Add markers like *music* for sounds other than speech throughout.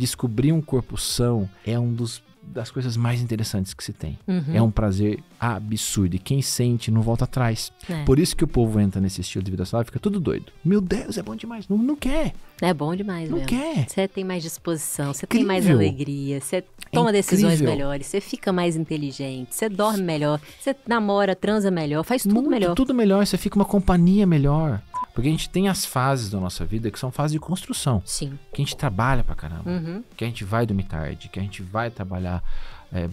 descobrir um corpo são é um dos das coisas mais interessantes que se tem. Uhum. É um prazer absurdo. E quem sente não volta atrás. É. Por isso que o povo entra nesse estilo de vida saudável fica tudo doido. Meu Deus, é bom demais. Não, não quer. É bom demais, Não mesmo. quer. Você tem mais disposição, você tem mais alegria, você é toma é decisões melhores, você fica mais inteligente, você dorme melhor, você namora, transa melhor, faz tudo Muito, melhor. Tudo melhor, você fica uma companhia melhor. Porque a gente tem as fases da nossa vida que são fases de construção. Sim. Que a gente trabalha pra caramba. Uhum. Que a gente vai dormir tarde, que a gente vai trabalhar é,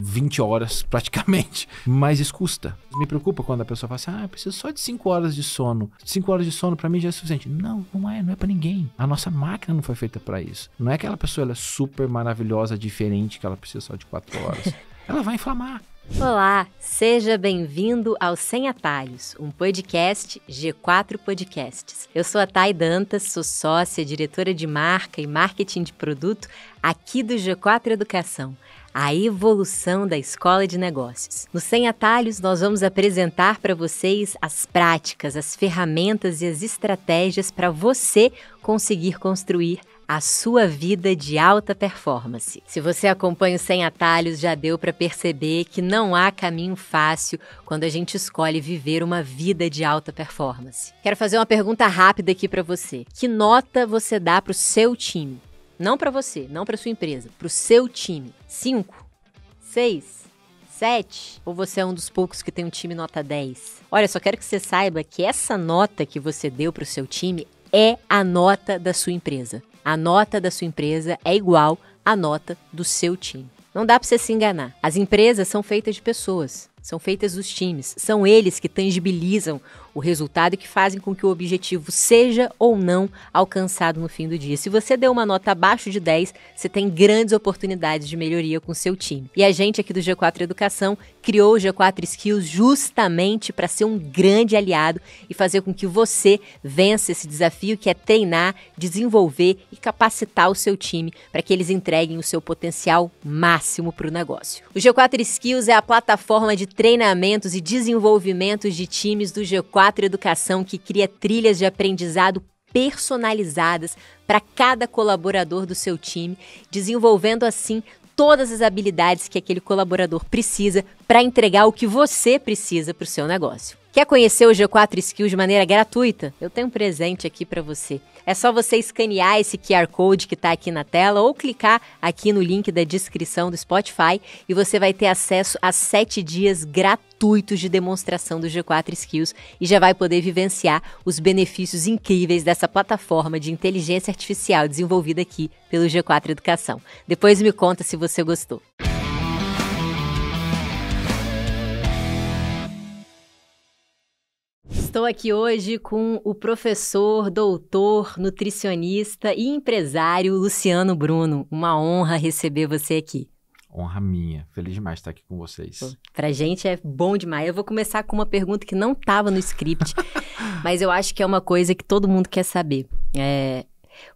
20 horas *laughs* praticamente. Mas isso custa. Me preocupa quando a pessoa fala assim: ah, eu preciso só de 5 horas de sono. 5 horas de sono para mim já é suficiente. Não, não é, não é para ninguém. A nossa máquina não foi feita para isso. Não é aquela pessoa ela é super maravilhosa, diferente, que ela precisa só de 4 horas. *laughs* ela vai inflamar. Olá, seja bem-vindo ao Sem Atalhos, um podcast G4 Podcasts. Eu sou a Thay Dantas, sou sócia, diretora de marca e marketing de produto aqui do G4 Educação a evolução da escola de negócios. No Sem Atalhos, nós vamos apresentar para vocês as práticas, as ferramentas e as estratégias para você conseguir construir a sua vida de alta performance. Se você acompanha o Sem Atalhos, já deu para perceber que não há caminho fácil quando a gente escolhe viver uma vida de alta performance. Quero fazer uma pergunta rápida aqui para você. Que nota você dá para o seu time? Não para você, não para sua empresa, para o seu time. 5? 6? 7? Ou você é um dos poucos que tem um time nota 10? Olha, só quero que você saiba que essa nota que você deu para o seu time é a nota da sua empresa. A nota da sua empresa é igual à nota do seu time. Não dá para você se enganar. As empresas são feitas de pessoas, são feitas dos times, são eles que tangibilizam o resultado e que fazem com que o objetivo seja ou não alcançado no fim do dia. Se você deu uma nota abaixo de 10, você tem grandes oportunidades de melhoria com seu time. E a gente aqui do G4 Educação criou o G4 Skills justamente para ser um grande aliado e fazer com que você vença esse desafio que é treinar, desenvolver e capacitar o seu time para que eles entreguem o seu potencial máximo para o negócio. O G4 Skills é a plataforma de treinamentos e desenvolvimentos de times do G4 4 Educação, que cria trilhas de aprendizado personalizadas para cada colaborador do seu time, desenvolvendo assim todas as habilidades que aquele colaborador precisa para entregar o que você precisa para o seu negócio. Quer conhecer o G4 Skill de maneira gratuita? Eu tenho um presente aqui para você. É só você escanear esse QR Code que está aqui na tela ou clicar aqui no link da descrição do Spotify e você vai ter acesso a sete dias gratuitos de demonstração do G4 Skills e já vai poder vivenciar os benefícios incríveis dessa plataforma de inteligência artificial desenvolvida aqui pelo G4 Educação. Depois me conta se você gostou. Estou aqui hoje com o professor, doutor, nutricionista e empresário Luciano Bruno. Uma honra receber você aqui. Honra minha. Feliz demais estar aqui com vocês. Para pra gente é bom demais. Eu vou começar com uma pergunta que não estava no script, *laughs* mas eu acho que é uma coisa que todo mundo quer saber. É,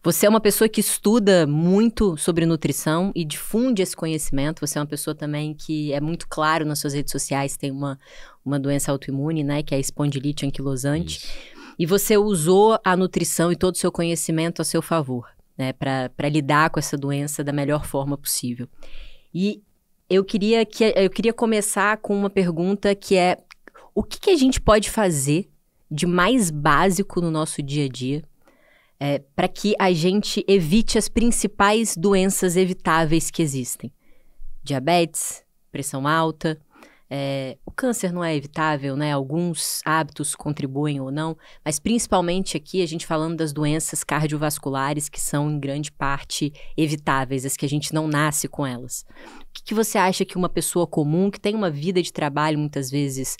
você é uma pessoa que estuda muito sobre nutrição e difunde esse conhecimento. Você é uma pessoa também que é muito claro nas suas redes sociais, tem uma, uma doença autoimune, né? Que é a espondilite anquilosante. Isso. E você usou a nutrição e todo o seu conhecimento a seu favor, né? Para lidar com essa doença da melhor forma possível. E eu queria, que, eu queria começar com uma pergunta que é: o que, que a gente pode fazer de mais básico no nosso dia a dia é, para que a gente evite as principais doenças evitáveis que existem? Diabetes, pressão alta, é, o câncer não é evitável, né? Alguns hábitos contribuem ou não, mas principalmente aqui a gente falando das doenças cardiovasculares que são em grande parte evitáveis, as que a gente não nasce com elas. O que, que você acha que uma pessoa comum que tem uma vida de trabalho muitas vezes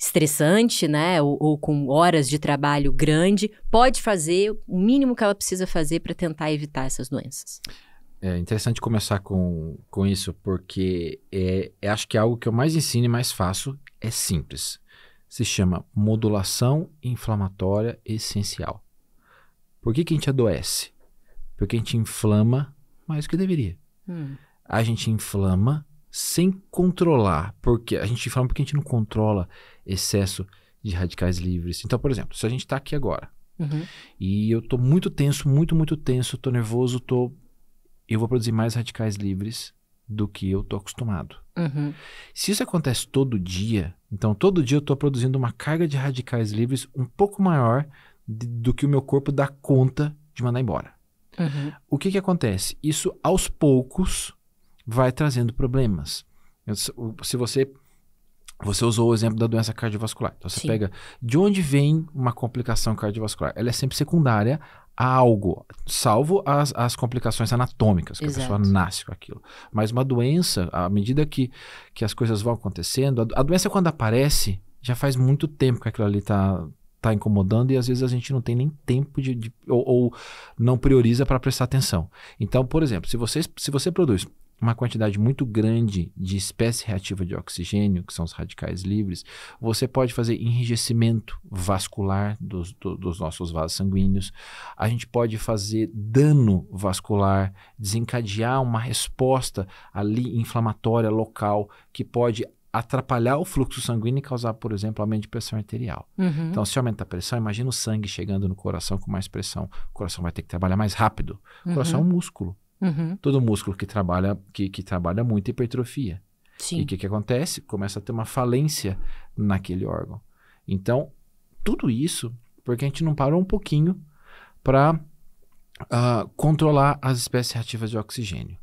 estressante, né, ou, ou, com horas de trabalho grande, pode fazer o mínimo que ela precisa fazer para tentar evitar essas doenças? É interessante começar com, com isso, porque é, é, acho que é algo que eu mais ensino e mais faço é simples. Se chama modulação inflamatória essencial. Por que, que a gente adoece? Porque a gente inflama mais do que deveria. Hum. A gente inflama sem controlar, porque a gente inflama porque a gente não controla excesso de radicais livres. Então, por exemplo, se a gente está aqui agora uhum. e eu estou muito tenso, muito, muito tenso, estou nervoso, estou eu vou produzir mais radicais livres do que eu estou acostumado. Uhum. Se isso acontece todo dia, então todo dia eu estou produzindo uma carga de radicais livres um pouco maior de, do que o meu corpo dá conta de mandar embora. Uhum. O que que acontece? Isso aos poucos vai trazendo problemas. se você você usou o exemplo da doença cardiovascular. Então, você Sim. pega de onde vem uma complicação cardiovascular. Ela é sempre secundária algo, salvo as, as complicações anatômicas, que Exato. a pessoa nasce com aquilo. Mas uma doença, à medida que, que as coisas vão acontecendo, a, a doença quando aparece, já faz muito tempo que aquilo ali está tá incomodando e às vezes a gente não tem nem tempo de, de ou, ou, não prioriza para prestar atenção. Então, por exemplo, se você, se você produz uma quantidade muito grande de espécie reativa de oxigênio, que são os radicais livres, você pode fazer enrijecimento vascular dos, do, dos nossos vasos sanguíneos, a gente pode fazer dano vascular, desencadear uma resposta ali inflamatória local que pode atrapalhar o fluxo sanguíneo e causar, por exemplo, aumento de pressão arterial. Uhum. Então, se aumenta a pressão, imagina o sangue chegando no coração com mais pressão. O coração vai ter que trabalhar mais rápido. O uhum. coração é um uhum. músculo. Uhum. Todo músculo que trabalha, que, que trabalha muito hipertrofia. Sim. E o que, que acontece? Começa a ter uma falência naquele órgão. Então, tudo isso porque a gente não parou um pouquinho para uh, ah, controlar as espécies reativas de oxigênio.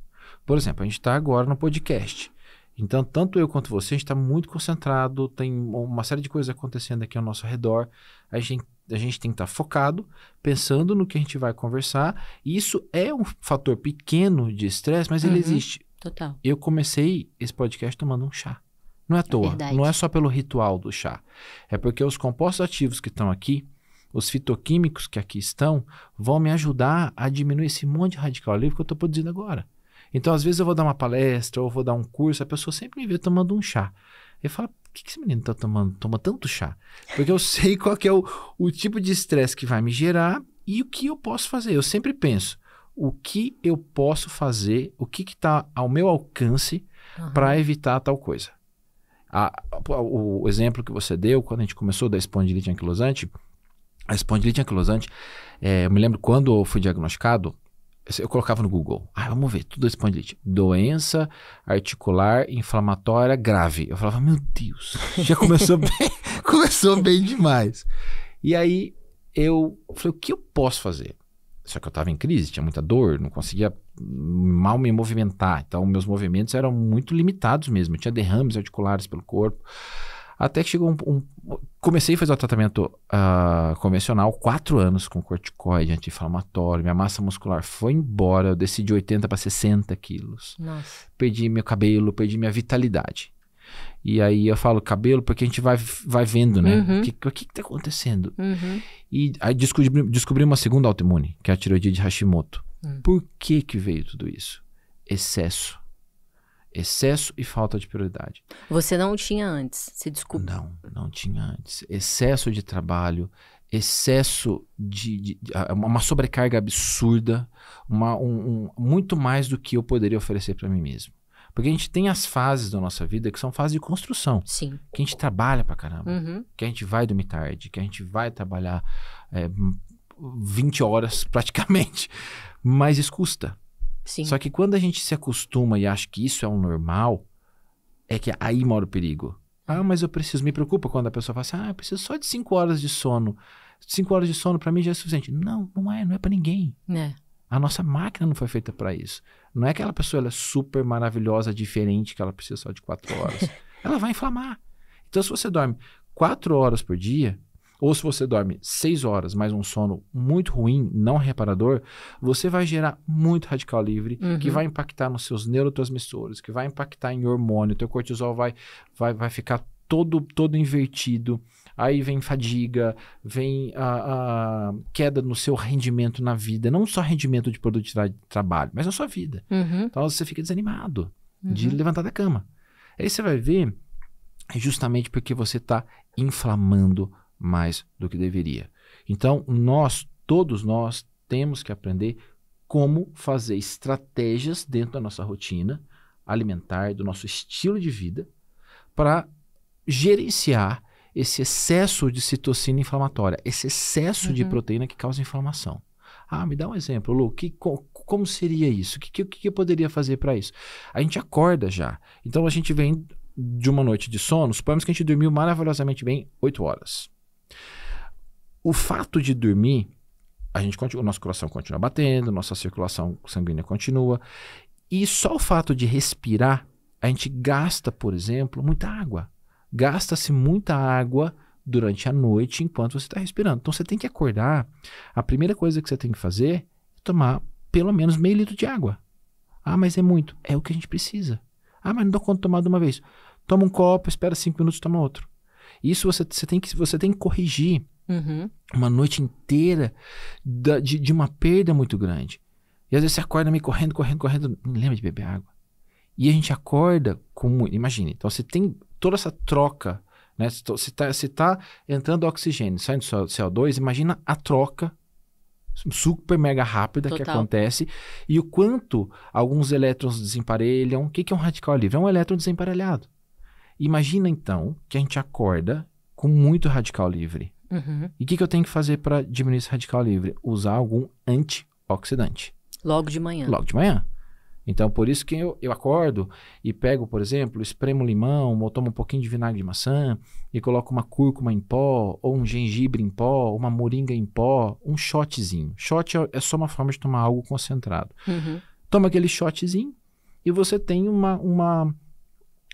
Por exemplo, a gente está agora no podcast. Então, tanto eu quanto você, a gente está muito concentrado, tem uma série de coisas acontecendo aqui ao nosso redor. A gente tem a gente tem que estar tá focado, pensando no que a gente vai conversar. E isso é um fator pequeno de estresse, mas uhum. ele existe. Total. Eu comecei esse podcast tomando um chá. Não é à é toa. É não é só pelo ritual do chá. É porque os compostos ativos que estão aqui, os fitoquímicos que aqui estão, vão me ajudar a diminuir esse monte de radical livre que eu estou produzindo agora. Então, às vezes, eu vou dar uma palestra ou vou dar um curso, a pessoa sempre me vê tomando um chá. Eu falo, por que, que esse menino tá tomando, toma tanto chá? Porque eu *laughs* sei qual é o, o tipo de estresse que vai me gerar e o que eu posso fazer. Eu sempre penso, o que eu posso fazer, o que está ao meu alcance uhum. para evitar tal coisa. A, a, o exemplo que você deu, quando a gente começou da espondilite anquilosante, a espondilite anquilosante, é, eu me lembro quando eu fui diagnosticado, eu colocava no Google. Ah, vamos ver, tudo espondilite. Doença articular inflamatória grave. Eu falava, meu Deus, *laughs* já começou bem, *laughs* começou bem demais. E aí eu falei, o que eu posso fazer? Só que eu estava em crise, tinha muita dor, não conseguia mal me movimentar. Então, meus movimentos eram muito limitados mesmo. Eu tinha derrames articulares pelo corpo. Até que chegou um. um comecei a fazer o tratamento uh, convencional, quatro anos com corticoide, anti-inflamatório, minha massa muscular foi embora, eu decidi 80 para 60 quilos. Nossa. Perdi meu cabelo, perdi minha vitalidade. E aí eu falo cabelo porque a gente vai, vai vendo, né? Uhum. O que, que, que tá acontecendo? Uhum. E aí descobri, descobri uma segunda autoimune, que é a tiroidia de Hashimoto. Uhum. Por que que veio tudo isso? Excesso Excesso e falta de prioridade. Você não tinha antes, se desculpa. Não, não tinha antes. Excesso de trabalho, excesso de, de, de ah, uma sobrecarga absurda, uma, um, um, muito mais do que eu poderia oferecer para mim mesmo. Porque a gente tem as fases da nossa vida que são fases de construção. Sim. Que a gente trabalha pra caramba. Uhum. Que a gente vai dormir tarde, que a gente vai trabalhar é, 20 horas praticamente. Mas isso custa. Sim. Só que quando a gente se acostuma e acha que isso é o um normal, é que aí mora o perigo. Ah, mas eu preciso. Me preocupa quando a pessoa fala assim: ah, eu preciso só de cinco horas de sono. Cinco horas de sono para mim já é suficiente. Não, não é, não é para ninguém. É. A nossa máquina não foi feita para isso. Não é aquela pessoa ela é super maravilhosa, diferente, que ela precisa só de quatro horas. *laughs* ela vai inflamar. Então, se você dorme quatro horas por dia, ou se você dorme 6 horas, mais um sono muito ruim, não reparador, você vai gerar muito radical livre, uhum. que vai impactar nos seus neurotransmissores, que vai impactar em hormônio, teu cortisol vai, vai, vai ficar todo, todo invertido. Aí vem fadiga, vem a, a, queda no seu rendimento na vida, não só rendimento de produtividade de trabalho, mas na sua vida. Uhum. Então você fica desanimado uhum. de levantar da cama. Aí você vai ver, justamente porque você está inflamando mais do que deveria. Então, nós, todos nós, temos que aprender como fazer estratégias dentro da nossa rotina alimentar, do nosso estilo de vida, para gerenciar esse excesso de citocina inflamatória, esse excesso uhum. de proteína que causa inflamação. Ah, me dá um exemplo, Lu, que, co, como seria isso? O que, que, que eu poderia fazer para isso? A gente acorda já. Então a gente vem de uma noite de sono, suponhamos que a gente dormiu maravilhosamente bem 8 horas. O fato de dormir, a gente continua, o nosso coração continua batendo, nossa circulação sanguínea continua. E só o fato de respirar, a gente gasta, por exemplo, muita água. Gasta-se muita água durante a noite enquanto você está respirando. Então você tem que acordar. A primeira coisa que você tem que fazer é tomar pelo menos meio litro de água. Ah, mas é muito. É o que a gente precisa. Ah, mas não dou conta de tomar de uma vez. Toma um copo, espera cinco minutos, toma outro. Isso você, você, tem, que, você tem que corrigir. Uhum. Uma noite inteira da, de, de uma perda muito grande. E às vezes você acorda meio correndo, correndo, correndo, não lembra de beber água. E a gente acorda com. imagine então você tem toda essa troca, né? Você está tá entrando oxigênio, saindo CO2, imagina a troca super mega rápida Total. que acontece e o quanto alguns elétrons desemparelham. O que, que é um radical livre? É um elétron desemparelhado. Imagina então que a gente acorda com muito radical livre. Uhum. E o que, que eu tenho que fazer para diminuir esse radical livre? Usar algum antioxidante. Logo de manhã. Logo de manhã. Então, por isso que eu, eu acordo e pego, por exemplo, espremo limão, ou tomo um pouquinho de vinagre de maçã e coloco uma cúrcuma em pó, ou um gengibre em pó, uma moringa em pó, um shotzinho. Shot é, é só uma forma de tomar algo concentrado. Uhum. Toma aquele shotzinho e você tem uma, uma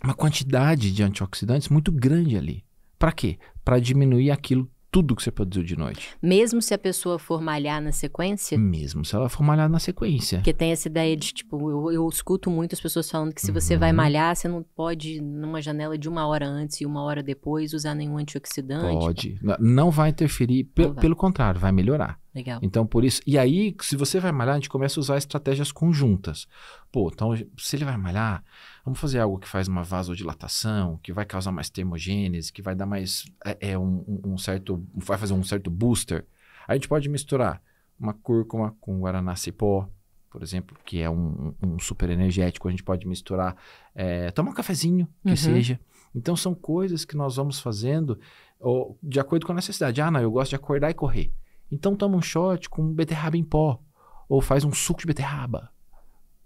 uma quantidade de antioxidantes muito grande ali. Para quê? Para diminuir aquilo tudo que você produziu de noite. Mesmo se a pessoa for malhar na sequência? Mesmo se ela for malhar na sequência. Porque tem essa ideia de, tipo, eu, eu escuto muito as pessoas falando que se você uhum. vai malhar, você não pode, numa janela de uma hora antes e uma hora depois, usar nenhum antioxidante. Pode. Não vai interferir, pe não vai. pelo contrário, vai melhorar. Legal. Então, por isso. E aí, se você vai malhar, a gente começa a usar estratégias conjuntas. Pô, então, se ele vai malhar, Vamos fazer algo que faz uma vasodilatação, que vai causar mais termogênese, que vai dar mais é, é um, um, certo, vai fazer um certo booster. A gente pode misturar uma cúrcuma com guaraná cipó, por exemplo, que é um, um, super energético. A gente pode misturar, é, tomar um cafezinho, que uhum. seja. Então são coisas que nós vamos fazendo ou, de acordo com a necessidade. Ah, não, eu gosto de acordar e correr. Então toma um shot com beterraba em pó ou faz um suco de beterraba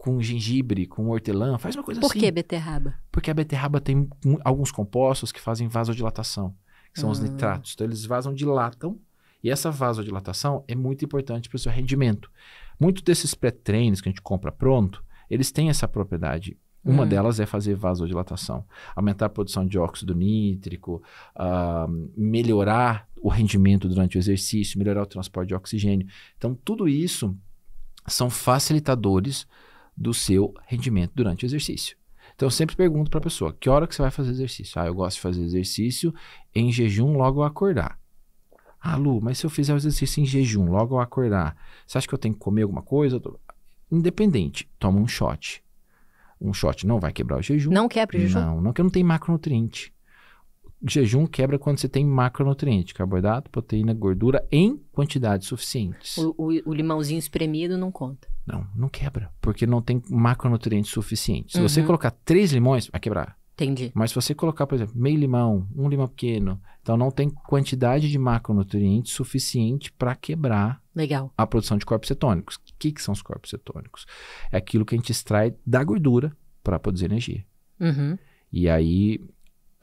com gengibre, com hortelã, faz uma coisa Por assim. Por que beterraba? Porque a beterraba tem alguns compostos que fazem vasodilatação, que são ah. os nitratos. Então eles vasodilatam e essa vasodilatação é muito importante para o seu rendimento. Muitos desses pré-treinos que a gente compra pronto, eles têm essa propriedade. Uma hum. delas é fazer vasodilatação, aumentar a produção de óxido nítrico, uh, melhorar o rendimento durante o exercício, melhorar o transporte de oxigênio. Então, tudo isso são facilitadores do seu rendimento durante o exercício. Então, eu sempre pergunto para a pessoa: que hora que você vai fazer exercício? Ah, eu gosto de fazer exercício em jejum logo ao acordar. Ah, Lu, mas se eu fizer o exercício em jejum logo ao acordar, você acha que eu tenho que comer alguma coisa? Independente, toma um shot. Um shot não vai quebrar o jejum. Não quebra o jejum? Não, não, que não tem macronutriente jejum quebra quando você tem macronutriente, carboidrato, proteína, gordura em quantidades suficientes. O, o, o limãozinho espremido não conta. Não, não quebra, porque não tem macronutriente suficiente. Se uhum. você colocar três limões, vai quebrar. Entendi. Mas se você colocar, por exemplo, meio limão, um limão pequeno, então não tem quantidade de macronutrientes suficiente para quebrar Legal. a produção de corpos cetônicos. O que, que são os corpos cetônicos? É aquilo que a gente extrai da gordura para produzir energia. Uhum. E aí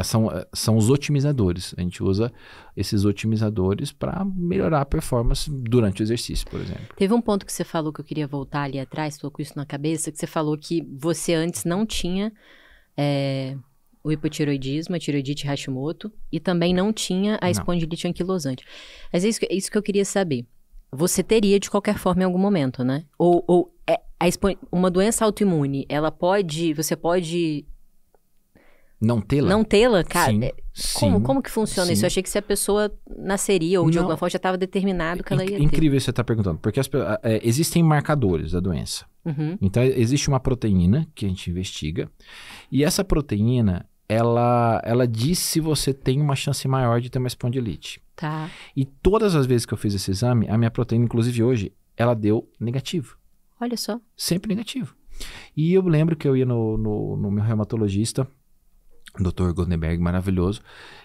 são, eh, são os otimizadores. A gente usa esses otimizadores para melhorar a performance durante o exercício, por exemplo. Teve um ponto que você falou que eu queria voltar ali atrás, estou com isso na cabeça, que você falou que você antes não tinha é, o hipotiroidismo, a tiroidite Hashimoto, e também não tinha a espondilite anquilosante. Mas é isso que, é isso que eu queria saber. Você teria de qualquer forma em algum momento, né? Ou, ou é, a, uma doença autoimune, ela pode, você pode não tê-la? Não tê-la, cara. Sim, é, como, sim, como que funciona sim. isso? Eu achei que se a pessoa nasceria ou de não. alguma forma já estava determinado que ela ia. Incrível ter. você estar tá perguntando, porque as, é, existem marcadores da doença. Uhum. Então existe uma proteína que a gente investiga e essa proteína ela, ela diz se você tem uma chance maior de ter uma espondilite. Tá. E todas as vezes que eu fiz esse exame, a minha proteína, inclusive hoje, ela deu negativo. Olha só. Sempre negativo. E eu lembro que eu ia no, no, no meu reumatologista Dr. Goldenberg, maravilhoso.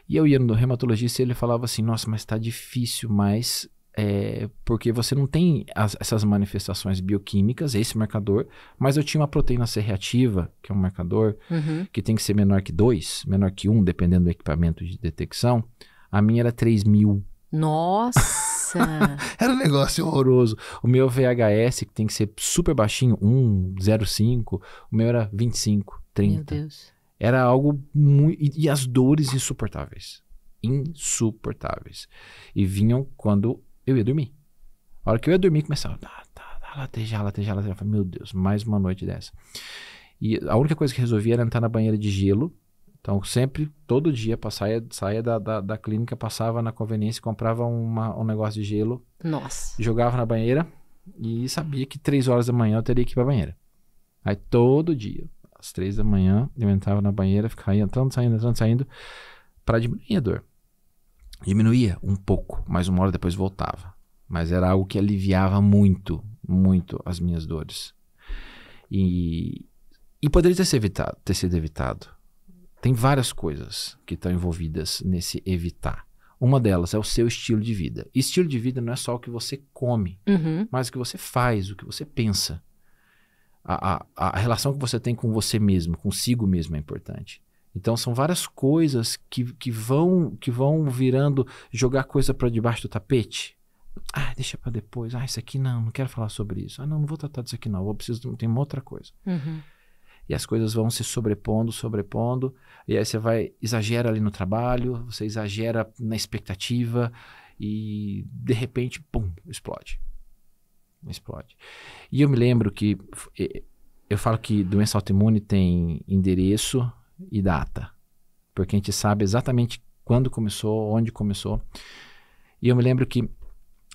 E eu ia no reumatologista e ele falava assim: Nossa, mas tá difícil, mas é, porque você não tem as, essas manifestações bioquímicas, esse marcador, mas eu tinha uma proteína C reativa, que é um marcador uhum. que tem que ser menor que 2, menor que 1, um, dependendo do equipamento de detecção. A minha era 3 mil. Nossa! *laughs* era um negócio horroroso. O meu VHS, que tem que ser super baixinho, 1, 0,5, o meu era 25, 30. Meu Deus. Era algo muito. E as dores insuportáveis. Insuportáveis. E vinham quando eu ia dormir. A hora que eu ia dormir, começava. a tá, tá, latejar, tá, latejar, latejar. Eu falei, meu Deus, mais uma noite dessa. E a única coisa que resolvia era entrar na banheira de gelo. Então, sempre, todo dia, saia, saia da, da, da clínica, passava na conveniência, comprava uma, um negócio de gelo. Nossa. Jogava na banheira e sabia que três horas da manhã eu teria que ir pra banheira. Aí todo dia, às três da manhã, eu entrava na banheira, ficava entrando, saindo, entrando, saindo, para diminuir a dor. Diminuía um pouco, mas uma hora depois voltava. Mas era algo que aliviava muito, muito as minhas dores. E, e poderia ter sido evitado. Ter sido evitado. Tem várias coisas que estão envolvidas nesse evitar. Uma delas é o seu estilo de vida. estilo de vida não é só o que você come, uhum. mas o que você faz, o que você pensa a, a, relação que você tem com você mesmo, consigo mesmo é importante. Então são várias coisas que, que vão que vão virando jogar coisa para debaixo do tapete. Ah, deixa para depois. Ah, isso aqui não, não quero falar sobre isso. Ah, não, não vou tratar disso aqui não. Vou preciso, de uma outra coisa. Uhum. E as coisas vão se sobrepondo, sobrepondo. E aí você vai exagera ali no trabalho, você exagera na expectativa e de repente, pum, explode explode. E eu me lembro que é, eu falo que doença autoimune tem endereço e data, porque a gente sabe exatamente quando começou, onde começou. E eu me lembro que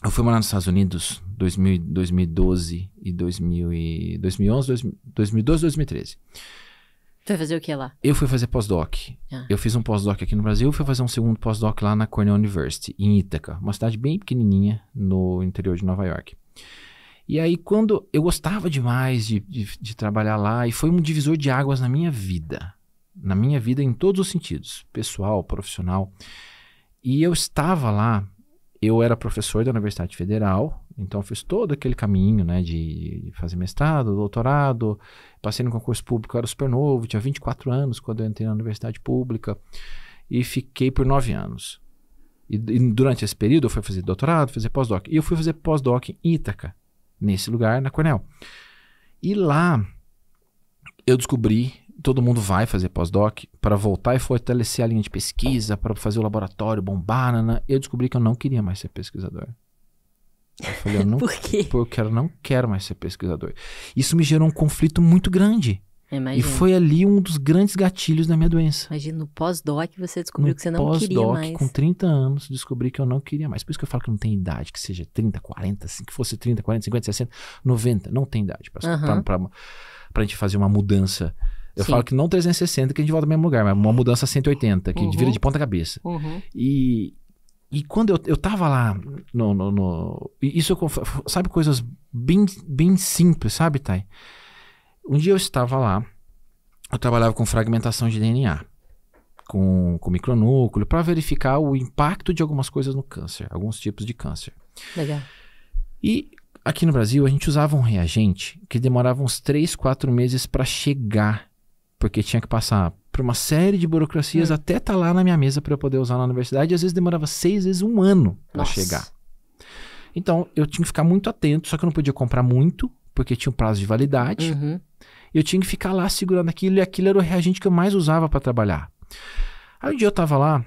eu fui morar nos Estados Unidos 2000, 2012 e, 2000 e 2011, 2012, 2013. foi fazer o que lá? Eu fui fazer pós-doc. Ah. Eu fiz um pós-doc aqui no Brasil, fui fazer um segundo pós-doc lá na Cornell University, em Ithaca, uma cidade bem pequenininha no interior de Nova York. E aí, quando eu gostava demais de, de, de, trabalhar lá, e foi um divisor de águas na minha vida, na minha vida em todos os sentidos, pessoal, profissional. E eu estava lá, eu era professor da Universidade Federal, então fiz todo aquele caminho, né, de, de fazer mestrado, doutorado, passei no concurso público, era super novo, tinha 24 anos quando eu entrei na Universidade Pública, e fiquei por nove anos. E, e durante esse período eu fui fazer doutorado, fazer pós-doc. E eu fui fazer pós-doc em Ítaca, nesse lugar, na Cornell. E lá eu descobri, todo mundo vai fazer pós-doc para voltar e fortalecer a linha de pesquisa, para fazer o laboratório bombar, nana. Né, né. eu descobri que eu não queria mais ser pesquisador. Eu falei, eu *laughs* não, Por quê? Eu não quero mais ser pesquisador. Isso me gerou um conflito muito grande. Imagina. E foi ali um dos grandes gatilhos da minha doença. Imagina, no pós-doc você descobriu no que você não queria mais. com 30 anos, descobri que eu não queria mais. Por isso que eu falo que não tem idade, que seja 30, 40, assim, que fosse 30, 40, 50, 60, 90. Não tem idade para uhum. Pra, pra, pra gente fazer uma mudança. Eu Sim. falo que não 360, que a gente volta ao mesmo lugar, mas uma mudança 180, que uhum. a gente vira de ponta cabeça. Uhum. E, e quando eu, eu tava lá no... no, no isso eu, sabe, coisas bem, bem simples, sabe, Thay? Um dia eu estava lá, eu trabalhava com fragmentação de DNA, com, com micronúcleo, para verificar o impacto de algumas coisas no câncer, alguns tipos de câncer. Legal. E aqui no Brasil, a gente usava um reagente que demorava uns 3, 4 meses para chegar, porque tinha que passar por uma série de burocracias hum. até estar tá lá na minha mesa para eu poder usar na universidade, e às vezes demorava seis vezes um ano para chegar. Então, eu tinha que ficar muito atento, só que eu não podia comprar muito, porque tinha um prazo de validade. Uhum. Eu tinha que ficar lá segurando aquilo e aquilo era o reagente que eu mais usava para trabalhar. Aí um dia eu tava lá,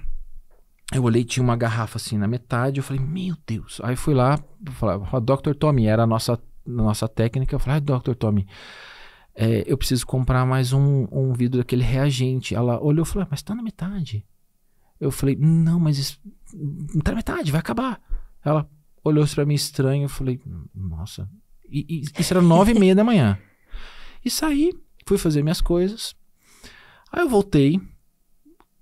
eu olhei, tinha uma garrafa assim na metade, eu falei, meu Deus. Aí fui lá, falava, Dr. Tommy, era a nossa, nossa técnica, eu falei, ah, Dr. Tommy, é, eu preciso comprar mais um, um vidro daquele reagente. Ela olhou e falou, ah, mas tá na metade. Eu falei, não, mas isso, não tá na metade, vai acabar. Ela olhou para mim estranho, eu falei, nossa, e, e, isso era nove e meia da manhã. E saí, fui fazer minhas coisas. Aí eu voltei.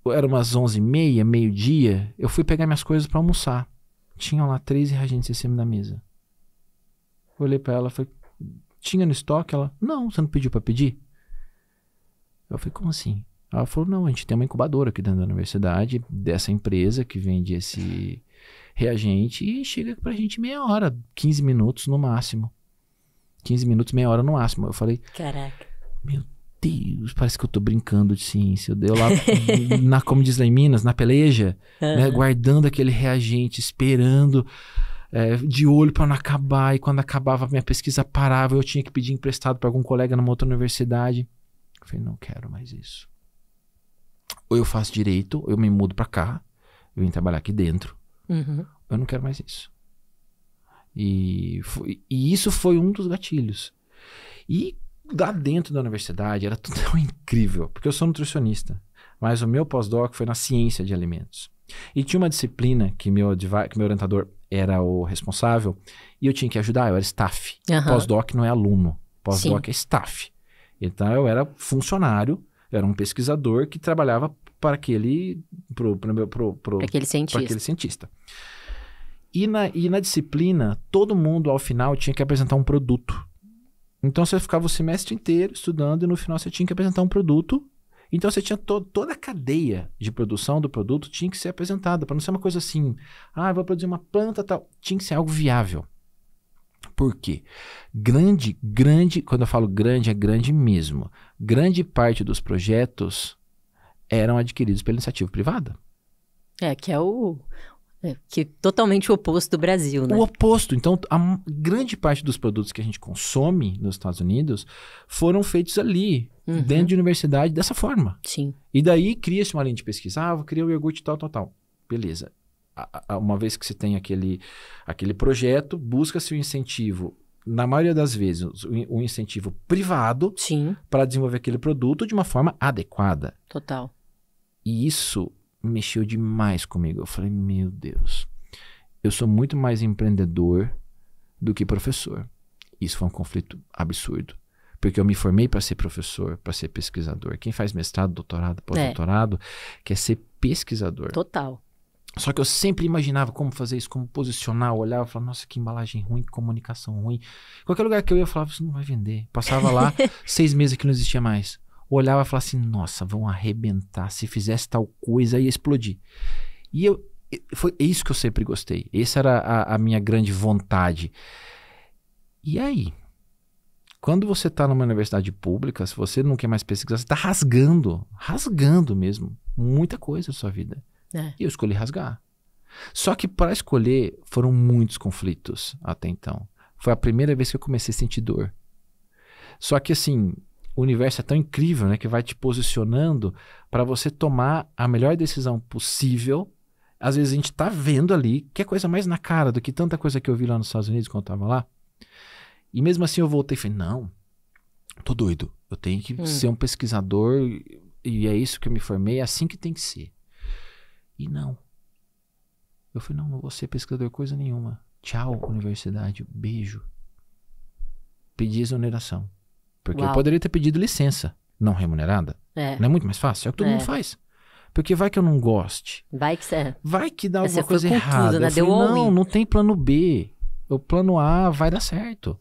Era umas onze e meia, meio-dia. Eu fui pegar minhas coisas para almoçar. tinha lá três reagentes em cima da mesa. olhei para ela, falei: tinha no estoque? Ela: não, você não pediu para pedir? Eu falei: como assim? Ela falou: não, a gente tem uma incubadora aqui dentro da universidade, dessa empresa que vende esse reagente e chega pra gente meia hora, 15 minutos no máximo. 15 minutos, meia hora no máximo. Eu falei. Caraca. Meu Deus, parece que eu tô brincando de ciência. Eu dei lá *laughs* na Como diz lá em Minas, na peleja, uhum. né, guardando aquele reagente, esperando. É, de olho para não acabar, e quando acabava, minha pesquisa parava, eu tinha que pedir emprestado para algum colega numa outra universidade. Eu falei, não quero mais isso. Ou eu faço direito, ou eu me mudo para cá, eu vim trabalhar aqui dentro. Uhum. Eu não quero mais isso. E, foi, e isso foi um dos gatilhos. E lá dentro da universidade era tudo *laughs* incrível, porque eu sou nutricionista, mas o meu pós-doc foi na ciência de alimentos. E tinha uma disciplina que meu, que meu orientador era o responsável e eu tinha que ajudar, eu era staff. Uhum. Pós-doc não é aluno, pós-doc é staff. Então eu era funcionário, eu era um pesquisador que trabalhava para aquele, pro, pro, pro, pro aquele cientista. Para aquele cientista. E na, e na disciplina, todo mundo ao final tinha que apresentar um produto. Então você ficava o semestre inteiro estudando e no final você tinha que apresentar um produto. Então você tinha to toda a cadeia de produção do produto tinha que ser apresentada, para não ser uma coisa assim, ah, vou produzir uma planta tal, tinha que ser algo viável. Por quê? Grande, grande, quando eu falo grande, é grande mesmo. Grande parte dos projetos eram adquiridos pela iniciativa privada. É, que é o, é, que é totalmente o oposto do Brasil, né? O oposto. Então, a grande parte dos produtos que a gente consome nos Estados Unidos foram feitos ali, uhum. dentro de universidade, dessa forma. Sim. E daí cria-se uma linha de pesquisa. Ah, vou criar o iogurte tal, tal, tal. Beleza. Uma vez que você tem aquele, aquele projeto, busca-se o um incentivo na maioria das vezes, um incentivo privado para desenvolver aquele produto de uma forma adequada. Total. E isso mexeu demais comigo. Eu falei, meu Deus, eu sou muito mais empreendedor do que professor. Isso foi um conflito absurdo. Porque eu me formei para ser professor, para ser pesquisador. Quem faz mestrado, doutorado, é. pós-doutorado, é. quer ser pesquisador. Total. Só que eu sempre imaginava como fazer isso, como posicionar, olhar, olhava e falava, nossa, que embalagem ruim, que comunicação ruim. Qualquer lugar que eu ia, eu falava, isso não vai vender. Passava lá, *laughs* seis meses que não existia mais olhava e falava assim: nossa, vão arrebentar. Se fizesse tal coisa, ia explodir. E eu, foi isso que eu sempre gostei. Essa era a, a minha grande vontade. E aí? Quando você está numa universidade pública, se você não quer mais pesquisar, você está rasgando, rasgando mesmo, muita coisa da sua vida. É. E eu escolhi rasgar. Só que para escolher foram muitos conflitos até então. Foi a primeira vez que eu comecei a sentir dor. Só que assim, o universo é tão incrível, né, que vai te posicionando para você tomar a melhor decisão possível. Às vezes a gente tá vendo ali que é coisa mais na cara do que tanta coisa que eu vi lá nos Estados Unidos quando eu tava lá. E mesmo assim eu voltei e falei: "Não, tô doido. Eu tenho que hum. ser um pesquisador e é isso que eu me formei, é assim que tem que ser". E não. Eu falei: "Não, não vou ser pesquisador coisa nenhuma. Tchau, universidade, beijo". Pedi exoneração. Porque Uau. eu poderia ter pedido licença não remunerada. É. Não é muito mais fácil? É o que todo é. mundo faz. Porque vai que eu não goste. Vai que cê Vai que dá alguma coisa errada. Né? Falei, não, não tem plano B. O plano A vai dar certo.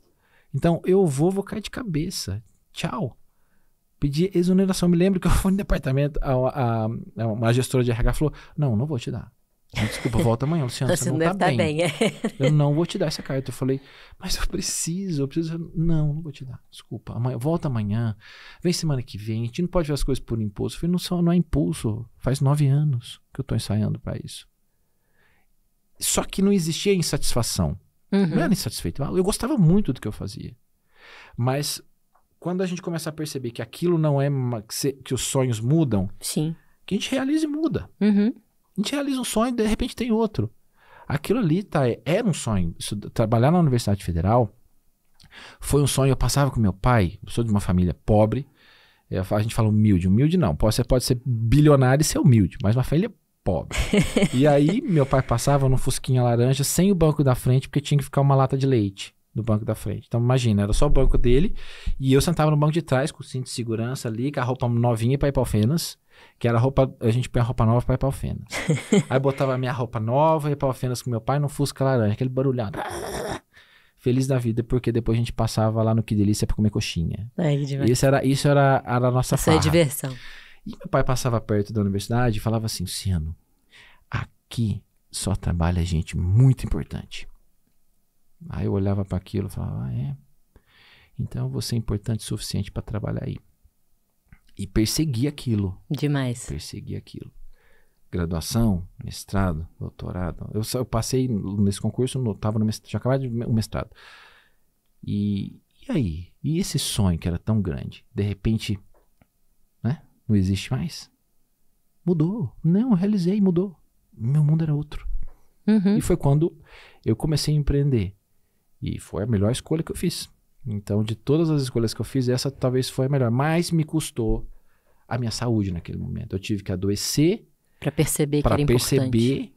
Então, eu vou, vou cair de cabeça. Tchau. Pedi exoneração. Me lembro que eu fui no departamento, a, a, a, uma gestora de RH falou, não, não vou te dar. Desculpa, volta amanhã, Luciano. Tá você, você não, tá deve tá, bem. bem é. Eu não vou te dar essa carta. Eu falei, mas eu preciso, eu preciso. Não, não vou te dar. Desculpa. Amanhã, volta amanhã. Vem semana que vem. A gente não pode ver as coisas por impulso. Eu falei, não, só, não é impulso. Faz nove anos que eu tô ensaiando para isso. Só que não existia insatisfação. Uhum. Não era insatisfeito. Eu gostava muito do que eu fazia. Mas quando a gente começa a perceber que aquilo não é. que, se, que os sonhos mudam. Sim. Que a gente realiza e muda. Uhum. A gente realiza um sonho e de repente tem outro. Aquilo ali tá, era um sonho. Isso, trabalhar na Universidade Federal foi um sonho. Eu passava com meu pai, eu sou de uma família pobre. A gente fala humilde. Humilde não. Você pode ser bilionário e ser humilde, mas uma família pobre. *laughs* e aí, meu pai passava num fusquinha laranja sem o banco da frente, porque tinha que ficar uma lata de leite no banco da frente. Então, imagina, era só o banco dele e eu sentava no banco de trás com o cinto de segurança ali, com a roupa novinha para ir para Alfenas. Que era roupa. A gente põe a roupa nova pra ir pra Alfenas. *laughs* Aí botava a minha roupa nova, e ia pra Alfenas com meu pai no Fusca Laranja, aquele barulhado. Feliz da vida, porque depois a gente passava lá no Que Delícia pra comer coxinha. Ai, que Isso era, isso era, era a nossa Essa é farra. é diversão. E meu pai passava perto da universidade e falava assim: Ciano, aqui só trabalha gente muito importante. Aí eu olhava para aquilo e falava: ah, é. Então você é importante o suficiente para trabalhar aí e persegui aquilo. Demais. Persegui aquilo. Graduação, mestrado, doutorado. Eu, eu passei nesse concurso, no, tava no mestrado, já acabava o mestrado. E, e aí? E esse sonho que era tão grande, de repente, né? Não existe mais? Mudou. Não, realizei, mudou. Meu mundo era outro. Uhum. E foi quando eu comecei a empreender. E foi a melhor escolha que eu fiz. Então, de todas as escolhas que eu fiz, essa talvez foi a melhor. Mas me custou a minha saúde naquele momento. Eu tive que adoecer. Para perceber que pra era perceber importante.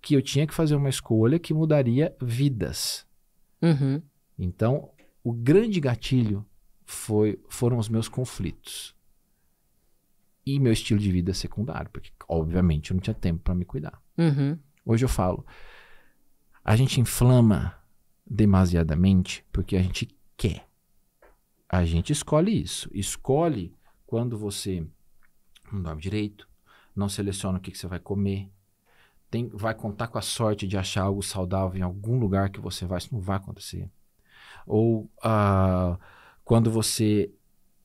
que eu tinha que fazer uma escolha que mudaria vidas. Uhum. Então, o grande gatilho foi, foram os meus conflitos. E meu estilo de vida é secundário, porque, obviamente, eu não tinha tempo para me cuidar. Uhum. Hoje eu falo, a gente inflama demasiadamente porque a gente quer. A gente escolhe isso. Escolhe quando você não dorme direito, não seleciona o que, que você vai comer, tem, vai contar com a sorte de achar algo saudável em algum lugar que você vai, isso não vai acontecer. Ou uh, quando você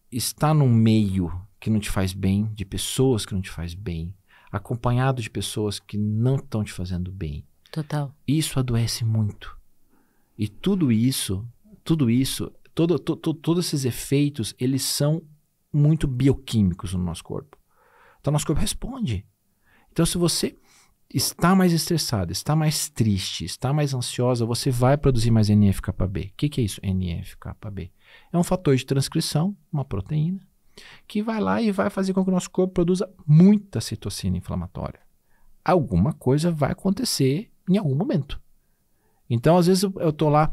está num meio que não te faz bem, de pessoas que não te faz bem, acompanhado de pessoas que não estão te fazendo bem. Total. Isso adoece muito. E tudo isso tudo isso, todo, to, to, todos esses efeitos, eles são muito bioquímicos no nosso corpo. Então, nosso corpo responde. Então, se você está mais estressado, está mais triste, está mais ansiosa, você vai produzir mais nf O que, que é isso, nf É um fator de transcrição, uma proteína, que vai lá e vai fazer com que o nosso corpo produza muita citocina inflamatória. Alguma coisa vai acontecer em algum momento. Então, às vezes eu estou lá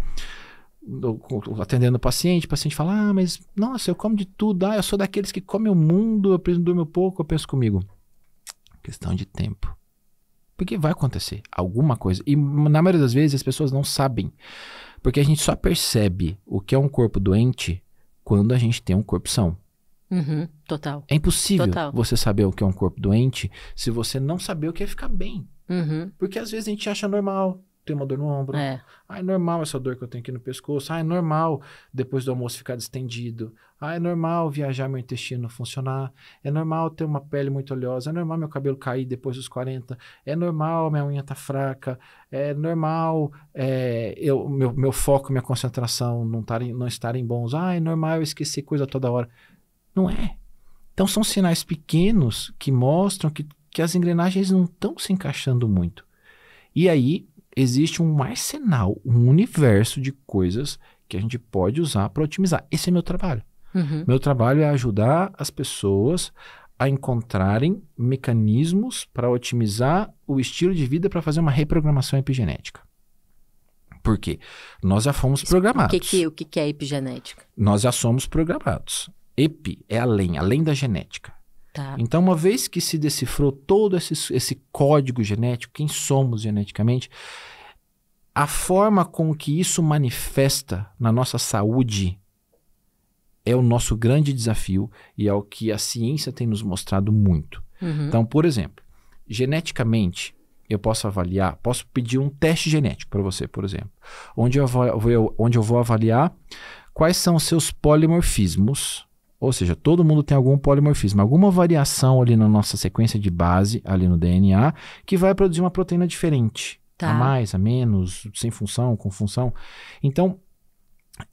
atendendo o paciente, o paciente fala: Ah, mas nossa, eu como de tudo, ah, eu sou daqueles que comem o mundo, eu um pouco, eu penso comigo. Questão de tempo. Porque vai acontecer alguma coisa. E na maioria das vezes as pessoas não sabem. Porque a gente só percebe o que é um corpo doente quando a gente tem um corpo são. Uhum, total. É impossível total. você saber o que é um corpo doente se você não saber o que é ficar bem. Uhum. Porque às vezes a gente acha normal, tenho uma dor no ombro. É. Ah, é normal essa dor que eu tenho aqui no pescoço. Ah, é normal depois do almoço ficar distendido. Ah, é normal viajar meu intestino funcionar. É normal ter uma pele muito oleosa. É normal meu cabelo cair depois dos 40. É normal minha unha tá fraca. É normal é, eu, meu, meu foco, minha concentração não, tarem, não estarem bons. Ah, é normal eu esquecer coisa toda hora. Não é. Então são sinais pequenos que mostram que, que as engrenagens não estão se encaixando muito. E aí existe um arsenal, um universo de coisas que a gente pode usar para otimizar. Esse é meu trabalho. Uhum. Meu trabalho é ajudar as pessoas a encontrarem mecanismos para otimizar o estilo de vida para fazer uma reprogramação epigenética. Por quê? Nós já fomos programados. O que, que, o que é epigenética? Nós já somos programados. Epi é além, além da genética. Tá. Então, uma vez que se decifrou todo esse, esse código genético, quem somos geneticamente, a forma com que isso manifesta na nossa saúde é o nosso grande desafio e é o que a ciência tem nos mostrado muito. Uhum. Então, por exemplo, geneticamente, eu posso avaliar, posso pedir um teste genético para você, por exemplo, onde eu, vou, onde eu vou avaliar quais são os seus polimorfismos ou seja, todo mundo tem algum polimorfismo, alguma variação ali na nossa sequência de base, ali no DNA, que vai produzir uma proteína diferente. Tá. A mais, a menos, sem função, com função. Então,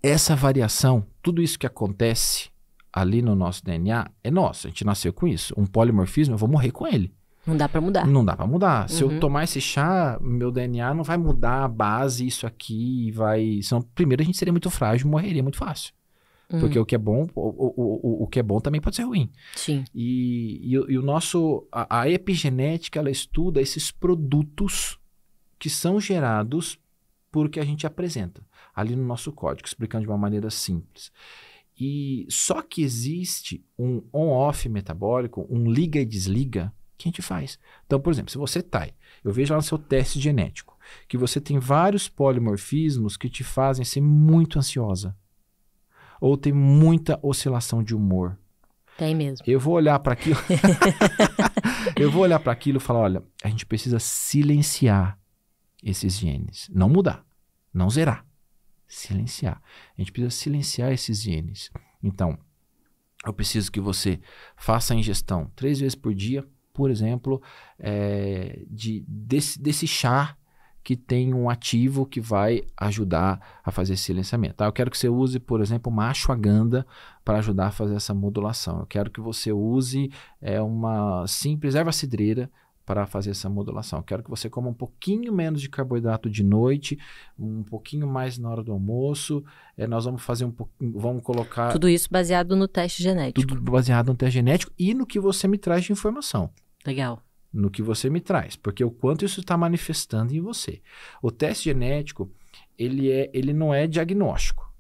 essa variação, tudo isso que acontece ali no nosso DNA é nosso. A gente nasceu com isso. Um polimorfismo, eu vou morrer com ele. Não dá para mudar. Não dá para mudar. Uhum. Se eu uhum. tomar esse chá, meu DNA não vai mudar a base, isso aqui vai. Senão, primeiro, a gente seria muito frágil, morreria muito fácil. Uhum. Porque hum. o que é bom, o, o, o, o que é bom também pode ser ruim. Sim. E, e, e o nosso. A, a, epigenética ela estuda esses produtos que são gerados por que a gente apresenta ali no nosso código, explicando de uma maneira simples. E só que existe um on-off metabólico, um liga e desliga que a gente faz. Então, por exemplo, se você tá, eu vejo lá no seu teste genético que você tem vários polimorfismos que te fazem ser muito ansiosa ou tem muita oscilação de humor. Tem mesmo. Eu vou olhar para aquilo. *laughs* eu vou olhar para aquilo e falar: olha, a gente precisa silenciar esses genes. Não mudar, não zerar. Silenciar. A gente precisa silenciar esses genes. Então, eu preciso que você faça a ingestão três vezes por dia, por exemplo, é, de, desse, desse chá que tem um ativo que vai ajudar a fazer esse silenciamento. Tá? Eu quero que você use, por exemplo, uma ashwagandha para ajudar a fazer essa modulação. Eu quero que você use é, uma simples erva cidreira para fazer essa modulação. Eu quero que você coma um pouquinho menos de carboidrato de noite, um pouquinho mais na hora do almoço. É, nós vamos fazer um pouquinho, vamos colocar tudo isso baseado no teste genético. Tudo baseado no teste genético e no que você me traz de informação. Legal no que você me traz, porque o quanto isso está manifestando em você. O teste genético, ele, é, ele não é diagnóstico,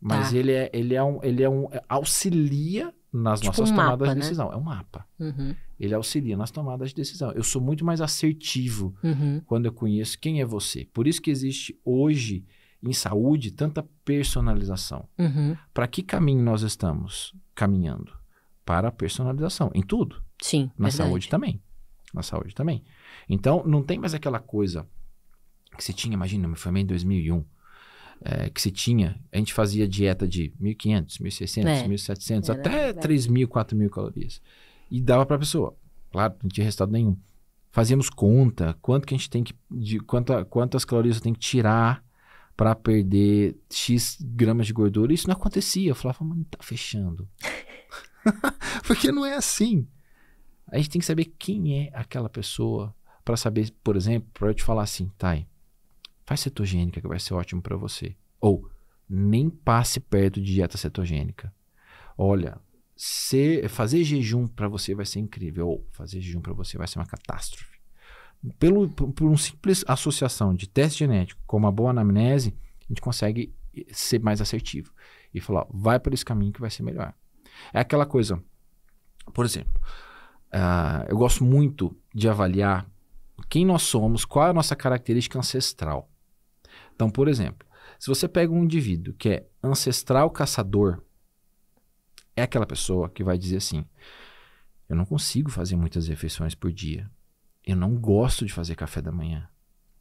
mas tá. ele, é, ele, é um, ele é um é, auxilia nas tipo nossas um mapa, tomadas de né? decisão. Né? É um mapa. Uhum. Ele auxilia nas tomadas de decisão. Eu sou muito mais assertivo uhum. quando eu conheço quem é você. Por isso que existe hoje em saúde tanta personalização. Uhum. Para que caminho nós estamos caminhando? Para a personalização, em tudo. Sim. Na verdade. saúde também na saúde também. Então, não tem mais aquela coisa que se tinha, imagina, eu me formei em 2001, é, eh, que se tinha, a gente fazia dieta de 1.500, 1.600, é. 1.700, Era até 3.000, 4.000 calorias. E dava para a pessoa. Claro, não tinha resultado nenhum. Fazíamos conta, quanto que a gente tem que, de, quanta, quantas calorias eu tenho que tirar para perder X gramas de gordura. Isso não acontecia. Eu falava, mano, tá fechando. *laughs* Porque não é assim. A gente tem que saber quem é aquela pessoa para saber, por exemplo, para eu te falar assim, Thay, faz cetogênica que vai ser ótimo para você. Ou nem passe perto de dieta cetogênica. Olha, ser, fazer jejum para você vai ser incrível. Ou fazer jejum para você vai ser uma catástrofe. Pelo, por, por uma simples associação de teste genético com uma boa anamnese, a gente consegue ser mais assertivo e falar, vai por esse caminho que vai ser melhor. É aquela coisa, por exemplo, Uh, eu gosto muito de avaliar quem nós somos, qual é a nossa característica ancestral. Então, por exemplo, se você pega um indivíduo que é ancestral caçador, é aquela pessoa que vai dizer assim: eu não consigo fazer muitas refeições por dia, eu não gosto de fazer café da manhã.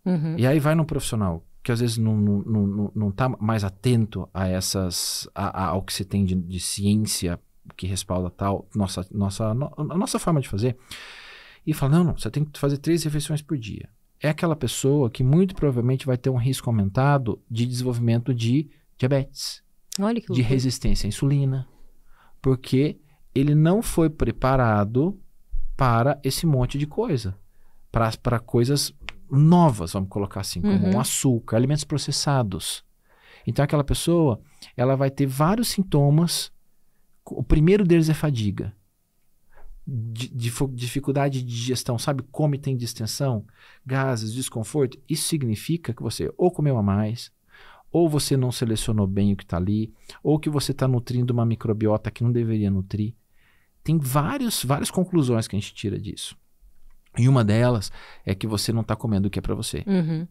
Uhum. E aí vai num profissional que às vezes não, não, não, não tá mais atento a essas a, a, ao que você tem de, de ciência que respalda tal, nossa, nossa, no, a nossa forma de fazer. E fala: não, não, você tem que fazer três refeições por dia. É aquela pessoa que muito provavelmente vai ter um risco aumentado de desenvolvimento de diabetes, de resistência à insulina, porque ele não foi preparado para esse monte de coisa, para coisas novas, vamos colocar assim, como uhum. um açúcar, alimentos processados. Então aquela pessoa, ela vai ter vários sintomas o primeiro deles é fadiga. dificuldade de digestão, sabe? Come tem distensão, gases, desconforto. Isso significa que você ou comeu a mais, ou você não selecionou bem o que está ali, ou que você está nutrindo uma microbiota que não deveria nutrir. Tem vários, várias conclusões que a gente tira disso. E uma delas é que você não está comendo o que é para você. Uhum.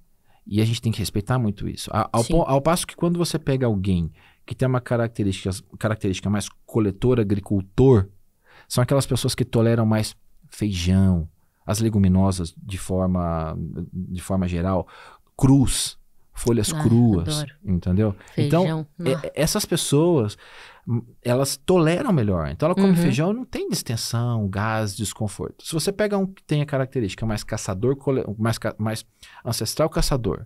E a gente tem que respeitar muito isso. Ao, ao, ao passo que quando você pega alguém que tem uma característica, característica mais coletor, agricultor, são aquelas pessoas que toleram mais feijão, as leguminosas de forma, de forma geral, crus, folhas ah, cruas, adoro. entendeu? Então, feijão, então, essas pessoas, hum, elas toleram melhor. Então, ela come uhum. feijão, não tem distensão, gás, desconforto. Se você pega um que tem a característica mais caçador, mais, mais ancestral caçador,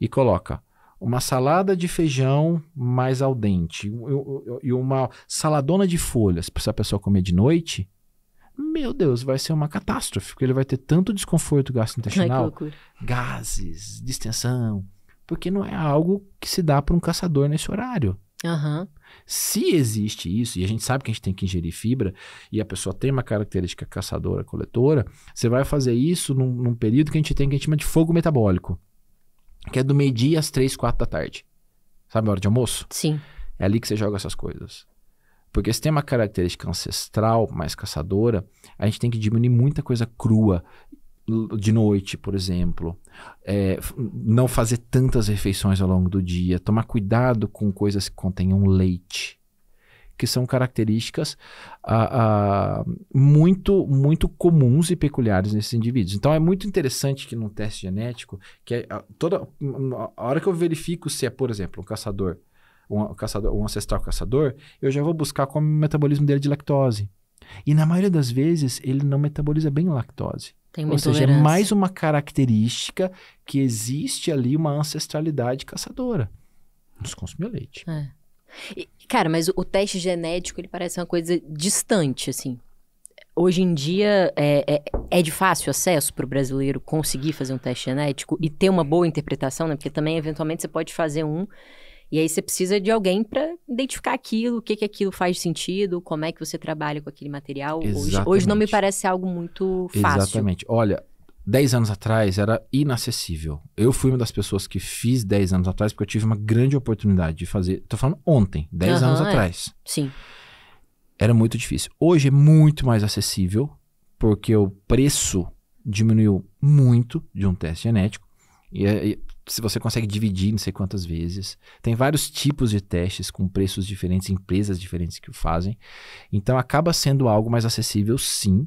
e coloca uma salada de feijão mais al dente e uma saladona de folhas para essa pessoa comer de noite, meu Deus, vai ser uma catástrofe, porque ele vai ter tanto desconforto gastrointestinal, Ai, gases, distensão, porque não é algo que se dá para um caçador nesse horário. Uhum. Se existe isso, e a gente sabe que a gente tem que ingerir fibra, e a pessoa tem uma característica caçadora-coletora, você vai fazer isso num, num período que a gente tem que a gente chama de fogo metabólico que é do meio-dia às três, quatro da tarde. Sabe a hora de almoço? Sim. É ali que você joga essas coisas. Porque se tem uma característica ancestral, mais caçadora, a gente tem que diminuir muita coisa crua de noite, por exemplo, é, não fazer tantas refeições ao longo do dia, tomar cuidado com coisas que contenham leite, que são características ah, ah, muito, muito comuns e peculiares nesses indivíduos. Então é muito interessante que num teste genético, que é, ah, toda hum, hum, a hora que eu verifico se é, por exemplo, um caçador, um, caçador, um ancestral caçador, eu já vou buscar como é o metabolismo dele de lactose. E na maioria das vezes ele não metaboliza bem lactose. Ou seja, é mais uma característica que existe ali uma ancestralidade caçadora. Nos consumir leite. É cara, mas o, o teste genético, ele parece uma coisa distante, assim hoje em dia é, é, é de fácil acesso para o brasileiro conseguir fazer um teste genético e ter uma boa interpretação, né? Porque também, eventualmente, você pode fazer um e aí você precisa de alguém para identificar aquilo, o que, que aquilo faz sentido, como é que você trabalha com aquele material. Hoje, hoje, não me parece algo muito fácil. Exatamente. Olha, 10 anos atrás era inacessível. Eu fui uma das pessoas que fiz 10 anos atrás, porque eu tive uma grande oportunidade de fazer. Tô falando ontem, 10 uhum, anos é. atrás. Sim. Era muito difícil. Hoje é muito mais acessível, porque o preço diminuiu muito de um teste genético. E, é, e se você consegue dividir não sei quantas vezes. Tem vários tipos de testes com preços diferentes, empresas diferentes que o fazem. Então acaba sendo algo mais acessível, sim.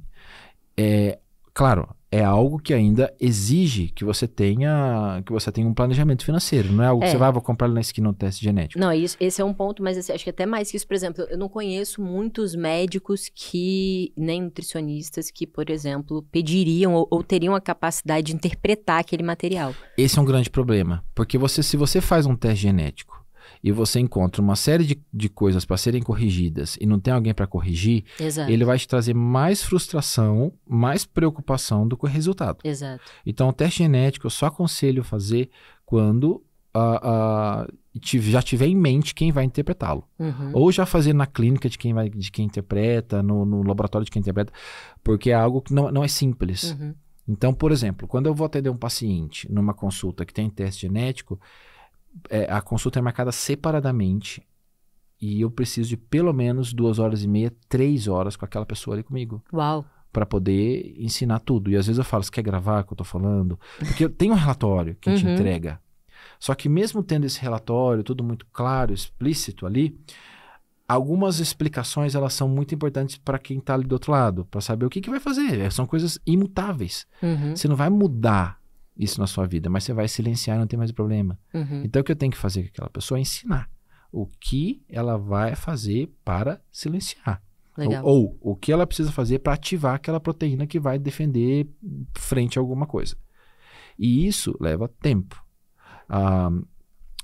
É, claro, é algo que ainda exige que você tenha que você tenha um planejamento financeiro. Não é algo é. que você é. vai, ah, vou comprar na esquina um teste genético. Não, isso, esse é um ponto, mas assim, acho que até mais que isso, por exemplo, eu não conheço muitos médicos que, nem né, nutricionistas, que, por exemplo, pediriam ou, ou teriam a capacidade de interpretar aquele material. Esse é um grande problema. Porque você, se você faz um teste genético e você encontra uma série de, de coisas para serem corrigidas e não tem alguém para corrigir, Exato. ele vai te trazer mais frustração, mais preocupação do que o resultado. Exato. Então, o teste genético eu só aconselho fazer quando a já tiver em mente quem vai interpretá-lo. Uhum. Ou já fazer na clínica de quem, vai, de quem interpreta, no, no laboratório de quem interpreta, porque é algo que não, não é simples. Uhum. Então, por exemplo, quando eu vou atender um paciente numa consulta que tem teste genético, é, a consulta é marcada separadamente e eu preciso de pelo menos duas horas e meia, três horas com aquela pessoa ali comigo. Uau! Para poder ensinar tudo. E às vezes eu falo, você quer gravar o que eu tô falando? Porque eu tenho um relatório que a gente uhum. entrega. Só que mesmo tendo esse relatório, tudo muito claro, explícito ali, algumas explicações elas são muito importantes para quem está ali do outro lado, para saber o que, que vai fazer. São coisas imutáveis. Uhum. Você não vai mudar isso na sua vida, mas você vai silenciar e não tem mais problema. Uhum. Então, o que eu tenho que fazer com aquela pessoa é ensinar o que ela vai fazer para silenciar. Legal. Ou, ou o que ela precisa fazer para ativar aquela proteína que vai defender frente a alguma coisa. E isso leva tempo. Ah,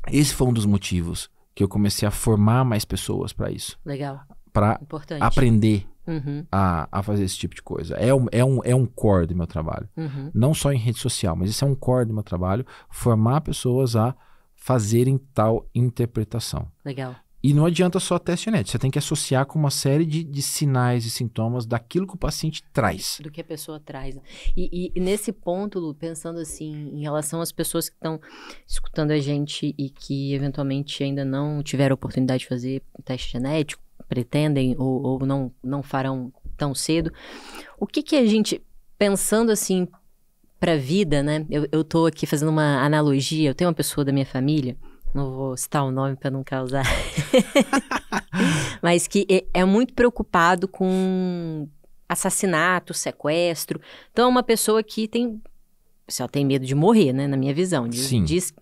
esse foi um dos motivos que eu comecei a formar mais pessoas para isso. Legal. Para aprender uhum. a, a fazer esse tipo de coisa. É um, é um, é um core do meu trabalho. Uhum. Não só em rede social, mas isso é um core do meu trabalho formar pessoas a fazerem tal interpretação. Legal. E não adianta só teste genético, você tem que associar com uma série de, de sinais e sintomas daquilo que o paciente traz. Do que a pessoa traz. Né? E, e nesse ponto, Lu, pensando assim, em relação às pessoas que estão escutando a gente e que eventualmente ainda não tiveram oportunidade de fazer teste genético, pretendem ou, ou não, não farão tão cedo. O que, que a gente, pensando assim para a vida, né? Eu, eu tô aqui fazendo uma analogia. Eu tenho uma pessoa da minha família, não vou citar o nome para não causar, *laughs* mas que é, é, muito preocupado com assassinato, sequestro. Então, é uma pessoa que tem só tem medo de morrer, né? Na minha visão. Diz, Sim. Diz,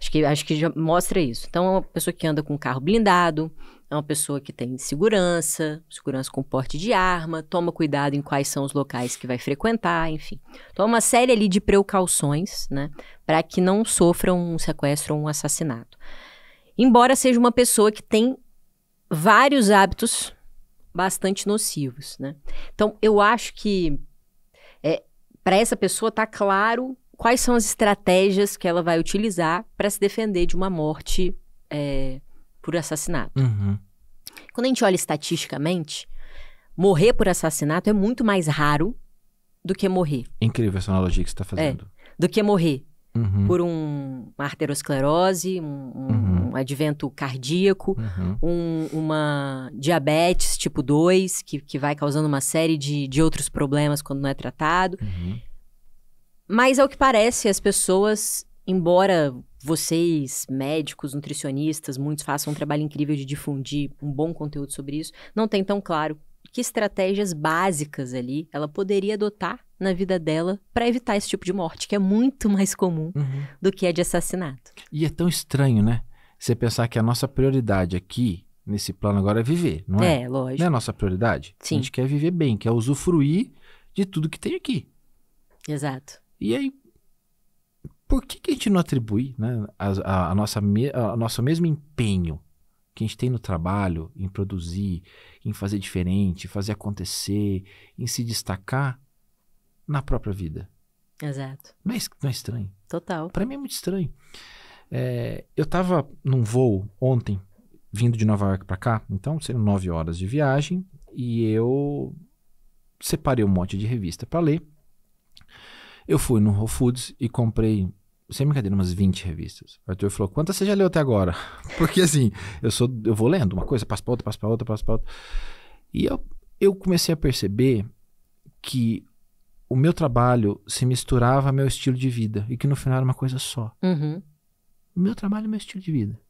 acho que, acho que já mostra isso. Então, é uma pessoa que anda com um carro blindado, é uma pessoa que tem segurança, segurança com porte de arma, toma cuidado em quais são os locais que vai frequentar, enfim. Toma então, é uma série ali de precauções, né, para que não sofra um sequestro ou um assassinato. Embora seja uma pessoa que tem vários hábitos bastante nocivos, né? Então, eu acho que é, para essa pessoa tá claro quais são as estratégias que ela vai utilizar para se defender de uma morte é, por assassinato. Uhum. Quando a gente olha estatisticamente, morrer por assassinato é muito mais raro do que morrer. Incrível essa analogia que você está é, fazendo. É, do que morrer uhum. por um, uma arterosclerose, um, uhum. um advento cardíaco, uhum. um, uma diabetes tipo 2, que, que vai causando uma série de, de outros problemas quando não é tratado. Uhum. Mas, ao que parece, as pessoas embora vocês, médicos, nutricionistas, muitos façam um trabalho incrível de difundir um bom conteúdo sobre isso, não tem tão claro que estratégias básicas ali ela poderia adotar na vida dela para evitar esse tipo de morte, que é muito mais comum uhum. do que a de assassinato. E é tão estranho, né? Você pensar que a nossa prioridade aqui, nesse plano agora, é viver, não é? É, lógico. Não é a nossa prioridade? Sim. A gente quer viver bem, quer usufruir de tudo que tem aqui. Exato. E aí, por que, que a gente não atribui né, a, a, a nossa a, nosso mesmo empenho que a gente tem no trabalho, em produzir, em fazer diferente, fazer acontecer, em se destacar na própria vida? Exato. não é, é estranho. Total. Para mim é muito estranho. É, eu estava num voo ontem, vindo de Nova York para cá, então seriam nove horas de viagem, e eu separei um monte de revista para ler. Eu fui no Whole Foods e comprei sem brincadeira, umas 20 revistas. O Arthur falou: quantas você já leu até agora? *laughs* Porque assim, eu sou, eu vou lendo uma coisa, passo para outra, passo para outra, passo para outra. E eu, eu comecei a perceber que o meu trabalho se misturava ao meu estilo de vida e que no final era uma coisa só. Uhum. O meu trabalho e é meu estilo de vida.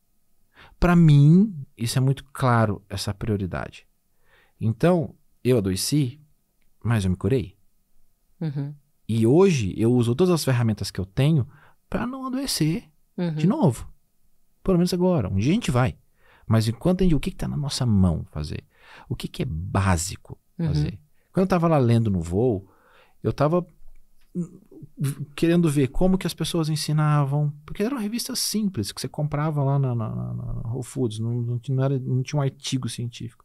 Para mim, isso é muito claro, essa prioridade. Então, eu adoeci, mas eu me curei. Uhum. E hoje eu uso todas as ferramentas que eu tenho para não adoecer uhum. de novo. Pelo menos agora. Um dia a gente vai. Mas enquanto a gente, o que está na nossa mão fazer? O que, que é básico fazer? Uhum. Quando eu estava lá lendo no voo, eu estava hum, querendo ver como que as pessoas ensinavam, porque eram revistas simples que você comprava lá na, na, na, na Whole Foods, não, não, não, era, não, tinha um artigo científico.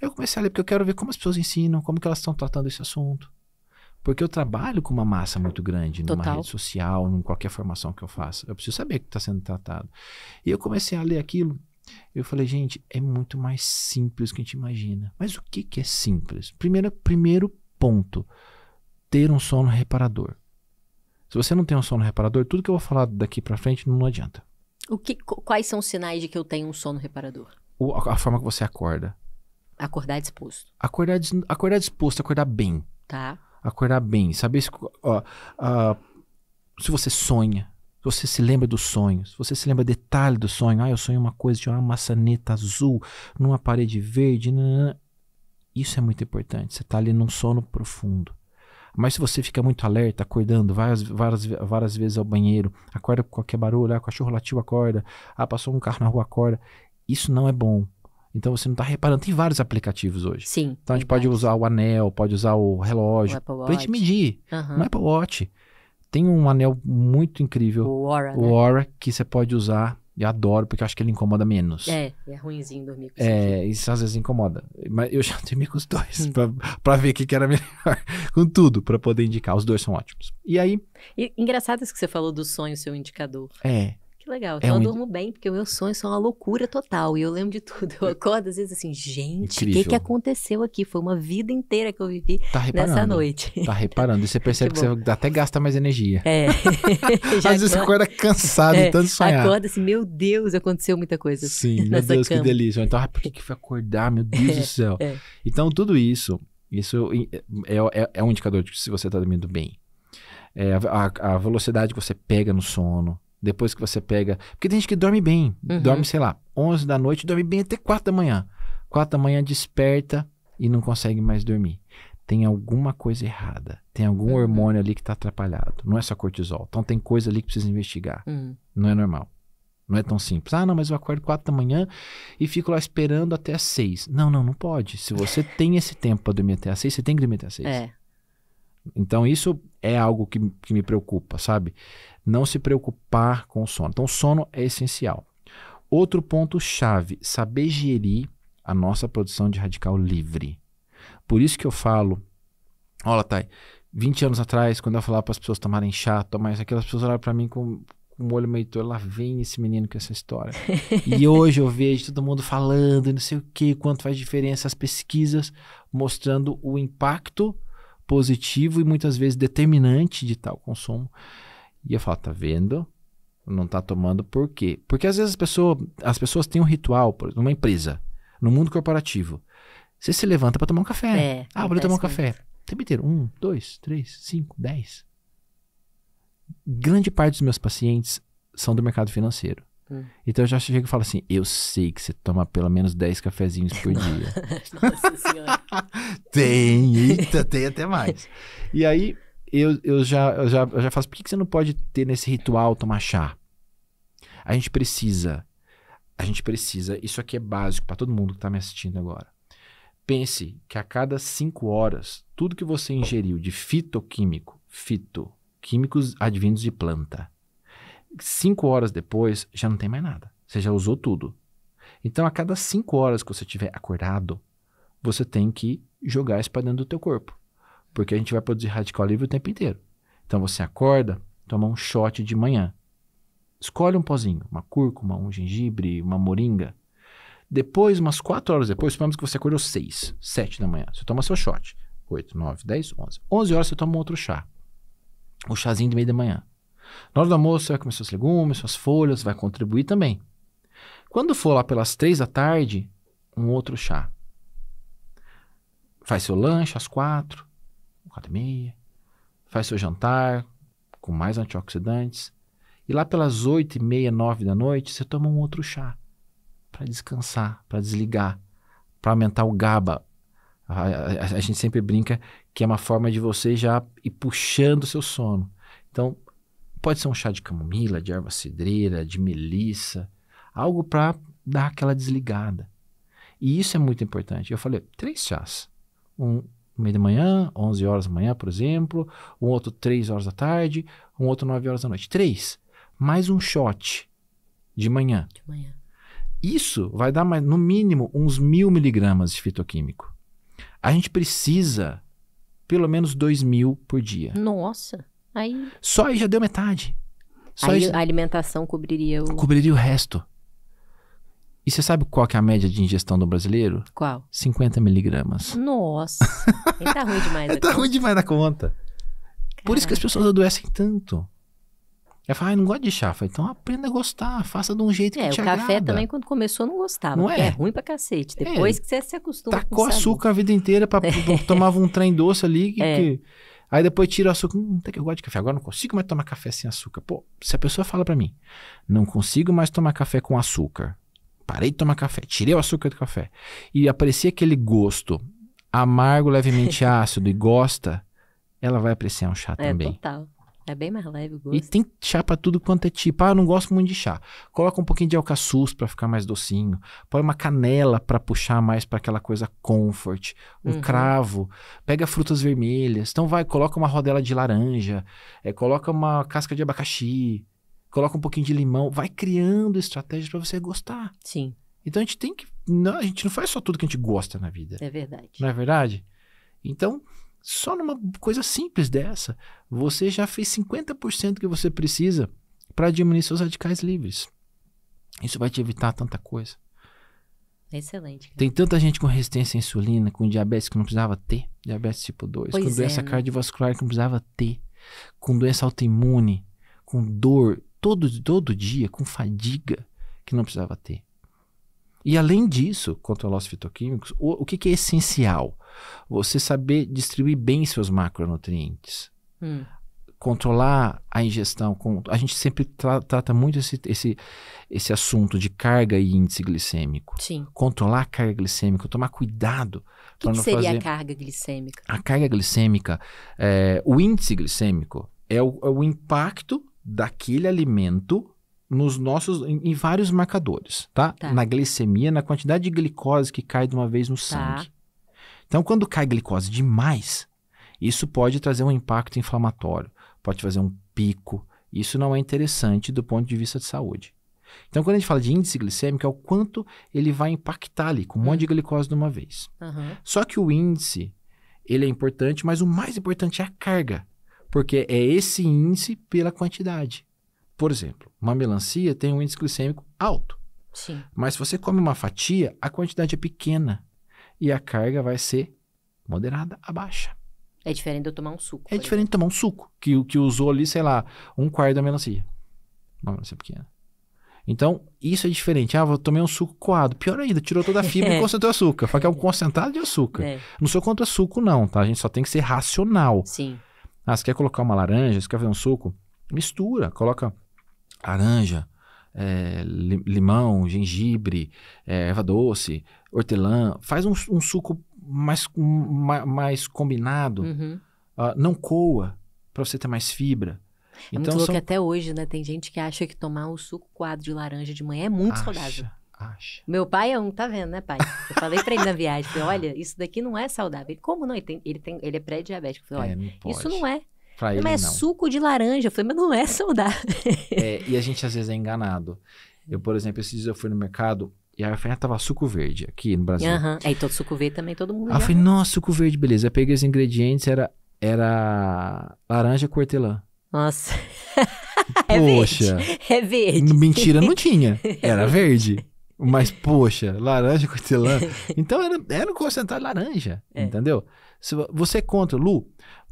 Eu comecei a ler porque eu quero ver como as pessoas ensinam, como que elas estão tratando esse assunto. Porque eu trabalho com uma massa muito grande numa Total. rede social, em qualquer formação que eu faça. Eu preciso saber que está sendo tratado. E eu comecei a ler aquilo. Eu falei, gente, é muito mais simples que a gente imagina. Mas o que, que é simples? Primeiro, primeiro ponto: ter um sono reparador. Se você não tem um sono reparador, tudo que eu vou falar daqui para frente não adianta. O que, quais são os sinais de que eu tenho um sono reparador? O, a, a, forma que você acorda. Acordar disposto. Acordar, acordar disposto, acordar bem. Tá acordar bem, saber se, ó, se você sonha, se você se lembra dos sonhos, se você se lembra detalhe do sonho, ah, eu sonhei uma coisa, tinha uma maçaneta azul numa parede verde, nanana. isso é muito importante, você está ali num sono profundo. Mas se você fica muito alerta, acordando várias, várias, várias vezes ao banheiro, acorda com qualquer barulho, ah, o cachorro latiu, acorda, ah, passou um carro na rua, acorda, isso não é bom. Então você não está reparando. Tem vários aplicativos hoje. Sim. Então a gente pode usar o anel, pode usar o relógio. Para gente medir. Uhum. No é Apple Watch. Tem um anel muito incrível. O Aura. O né? Aura, né? que você pode usar. Eu adoro, porque eu acho que ele incomoda menos. É, é ruimzinho dormir com isso. É, isso às vezes incomoda. Mas eu já *laughs* dormi com os dois, para hum. pra, pra ver o que, que era melhor. *laughs* com tudo, pra poder indicar. Os dois são ótimos. E aí. E, engraçado isso que você falou do sonho, seu indicador. É legal. é um... Então, eu durmo bem, porque meus sonhos é são uma loucura total. E eu lembro de tudo. Eu é acordo às vezes assim, gente, o que, que aconteceu aqui? Foi uma vida inteira que eu vivi tá nessa noite. Tá reparando. E você *laughs* percebe que, que você até gasta mais energia. É. *laughs* *laughs* às vezes você acorda cansado, é. tanto sonhar. Acorda assim, meu Deus, aconteceu muita coisa. Sim, meu Deus, cama. que delícia. Então, ah, por que, que foi acordar? Meu Deus é, do céu. É. Então, tudo isso, isso é, é, é um indicador de que se você está dormindo bem. É a, a, velocidade que você pega no sono, depois que você pega. Porque tem gente que dorme bem. Uhum. Dorme, sei lá, 11 da noite, dorme bem até 4 da manhã. 4 da manhã desperta e não consegue mais dormir. Tem alguma coisa errada. Tem algum uhum. hormônio ali que está atrapalhado. Não é só cortisol. Então tem coisa ali que precisa investigar. Uhum. Não é normal. Não é tão simples. Ah, não, mas eu acordo 4 da manhã e fico lá esperando até as 6. Não, não, não pode. Se você tem esse tempo para dormir até as 6, você tem que dormir até as 6. É. Então, isso é algo que, que me preocupa, sabe? Não se preocupar com o sono. Então, sono é essencial. Outro ponto-chave: saber gerir a nossa produção de radical livre. Por isso que eu falo, olha, Thay, 20 anos atrás, quando eu falava para as pessoas tomarem chá, tomar isso aqui, as pessoas olhavam para mim com, com um olho meio torto, lá vem esse menino com essa história. *laughs* e hoje eu vejo todo mundo falando, não sei o que, quanto faz diferença as pesquisas mostrando o impacto positivo e muitas vezes determinante de tal consumo. E eu falo, tá vendo? Não tá tomando por quê? Porque às vezes as, pessoa, as pessoas têm um ritual, por exemplo, numa empresa, no mundo corporativo. Você se levanta para tomar um café. É, ah, vou tomar um café. O tempo inteiro. Um, dois, três, cinco, dez. Grande parte dos meus pacientes são do mercado financeiro. Hum. Então eu já chego e falo assim: eu sei que você toma pelo menos 10 cafezinhos por *laughs* dia. Nossa senhora. *laughs* tem, eita, tem até mais. E aí eu, eu, já, eu, já, eu já faço: por que, que você não pode ter nesse ritual tomar chá? A gente precisa, a gente precisa, isso aqui é básico para todo mundo que está me assistindo agora. Pense que a cada 5 horas, tudo que você ingeriu de fitoquímico, fito, químicos advindos de planta, cinco horas depois, já não tem mais nada. Você já usou tudo. Então, a cada cinco horas que você tiver acordado, você tem que jogar isso para dentro do teu corpo. Porque a gente vai produzir radical livre o tempo inteiro. Então, você acorda, toma um shot de manhã. Escolhe um pozinho, uma cúrcuma, um gengibre, uma moringa. Depois, umas quatro horas depois, suponhamos que você acordou seis, sete da manhã. Você toma seu shot. oito, nove, dez, onze. Onze horas você toma um outro chá. O chazinho de meia da manhã. Na hora do almoço, você vai comer seus legumes, suas folhas, vai contribuir também. Quando for lá pelas três da tarde, um outro chá. Faz seu lanche às quatro, quatro e meia. Faz seu jantar com mais antioxidantes. E lá pelas oito e meia, nove da noite, você toma um outro chá para descansar, para desligar, para aumentar o GABA. A, a, a gente sempre brinca que é uma forma de você já ir puxando o seu sono. Então, Pode ser um chá de camomila, de erva cidreira, de melissa, algo para dar aquela desligada. E isso é muito importante. Eu falei, três chás. Um meio da manhã, 11 horas da manhã, por exemplo, um outro 3 horas da tarde, um outro 9 horas da noite. Três. Mais um shot de manhã. De manhã. Isso vai dar mais, no mínimo uns mil miligramas de fitoquímico. A gente precisa pelo menos dois mil por dia. Nossa! Aí... Só aí já deu metade. Só aí, aí a alimentação cobriria o... Cobriria o resto. E você sabe qual que é a média de ingestão do brasileiro? Qual? 50 miligramas. Nossa, *laughs* ele tá ruim demais ele tá ruim demais na conta. Caraca. Por isso que as pessoas adoecem tanto. Ela fala, ah, não gosto de chá. Fala, então aprenda a gostar, faça de um jeito é, que te agrada. É, o café também, quando começou, não gostava. Não é? é ruim pra cacete. Depois é, que você se acostuma Tacou tá com açúcar a vida inteira, pra, *laughs* é. tomava um trem doce ali. Que, é. que... Aí depois tira o açúcar. Hum, até que eu gosto de café. Agora não consigo mais tomar café sem açúcar. Pô, se a pessoa fala para mim, não consigo mais tomar café com açúcar. Parei de tomar café, tirei o açúcar do café. E aparecia aquele gosto amargo, levemente *laughs* ácido e gosta, ela vai apreciar um chá é, também. Total. É bem mais leve o gosto. E tem chá pra tudo quanto é tipo. Ah, eu não gosto muito de chá. Coloca um pouquinho de alcaçuz pra ficar mais docinho. Põe uma canela pra puxar mais pra aquela coisa comfort. Um uhum. cravo. Pega frutas vermelhas. Então vai, coloca uma rodela de laranja. É, coloca uma casca de abacaxi. Coloca um pouquinho de limão. Vai criando estratégias pra você gostar. Sim. Então a gente tem que. Não, a gente não faz só tudo que a gente gosta na vida. É verdade. Não é verdade? Então, só numa coisa simples dessa, você já fez 50% que você precisa para diminuir seus radicais livres. Isso vai te evitar tanta coisa. Excelente. Cara. Tem tanta gente com resistência à insulina, com diabetes que não precisava ter, diabetes tipo 2, pois com é, doença né? cardiovascular que não precisava ter, com doença autoimune, com dor todo, todo dia, com fadiga que não precisava ter. E além disso, quanto os fitoquímicos, o, o que, que, é essencial? Você saber distribuir bem seus macronutrientes. Hum. Controlar a ingestão. Com, a gente sempre tra trata muito esse, esse, esse assunto de carga e índice glicêmico. Sim. Controlar a carga glicêmica, tomar cuidado. O que, que seria fazer... a carga glicêmica? A carga glicêmica, é, o índice glicêmico é o, é o impacto daquele alimento nos nossos em, em vários marcadores, tá? tá? Na glicemia, na quantidade de glicose que cai de uma vez no tá. sangue. Então, quando cai glicose demais, isso pode trazer um impacto inflamatório, pode fazer um pico. Isso não é interessante do ponto de vista de saúde. Então, quando a gente fala de índice glicêmico, é o quanto ele vai impactar ali, com um monte de uhum. glicose de uma vez. Uhum. Só que o índice, ele é importante, mas o mais importante é a carga, porque é esse índice pela quantidade. Por exemplo, uma melancia tem um índice glicêmico alto. Sim. Mas se você come uma fatia, a quantidade é pequena e a carga vai ser moderada a baixa. É diferente de eu tomar um suco. É diferente exemplo. de tomar um suco, que, o que usou ali, sei lá, um quarto da melancia. Uma melancia pequena. Então, isso é diferente. Ah, vou tomar um suco coado. Pior ainda, tirou toda a fibra e *laughs* é. concentrou açúcar. Fala que é um concentrado de açúcar. É. Não sou contra suco, não, tá? A gente só tem que ser racional. Sim. Ah, você quer colocar uma laranja, você quer fazer um suco? Mistura, coloca laranja, é, limão, gengibre, é, erva doce, hortelã. Faz um, um suco mais, mais, mais combinado. Uhum. Uh, não coa, para você ter mais fibra. É então, muito louco são... até hoje, né? Tem gente que acha que tomar um suco quadro de laranja de manhã é muito acha, saudável. Acha. Meu pai é um, tá vendo, né, pai? Eu falei pra ele na viagem, falei, olha, isso daqui não é saudável. Ele, como não? Ele, tem, ele, tem, ele é pré-diabético. Falei, é, olha, é, isso não é. Pra ele, não, é não. suco de laranja. Eu falei, mas não é saudável. É, e a gente às vezes é enganado. Eu, por exemplo, esses dias eu fui no mercado e a Rafaela tava suco verde aqui no Brasil. Uhum. Aí é, todo suco verde também, todo mundo. Aí eu falei, nossa, suco verde, beleza. Eu peguei os ingredientes, era, era laranja com hortelã. Nossa. *laughs* é poxa. Verde. É verde. Mentira, não tinha. *laughs* Era verde. Mas, poxa, laranja com hortelã. *laughs* Então era, era um concentrado de laranja, é. entendeu? Você é contra, Lu.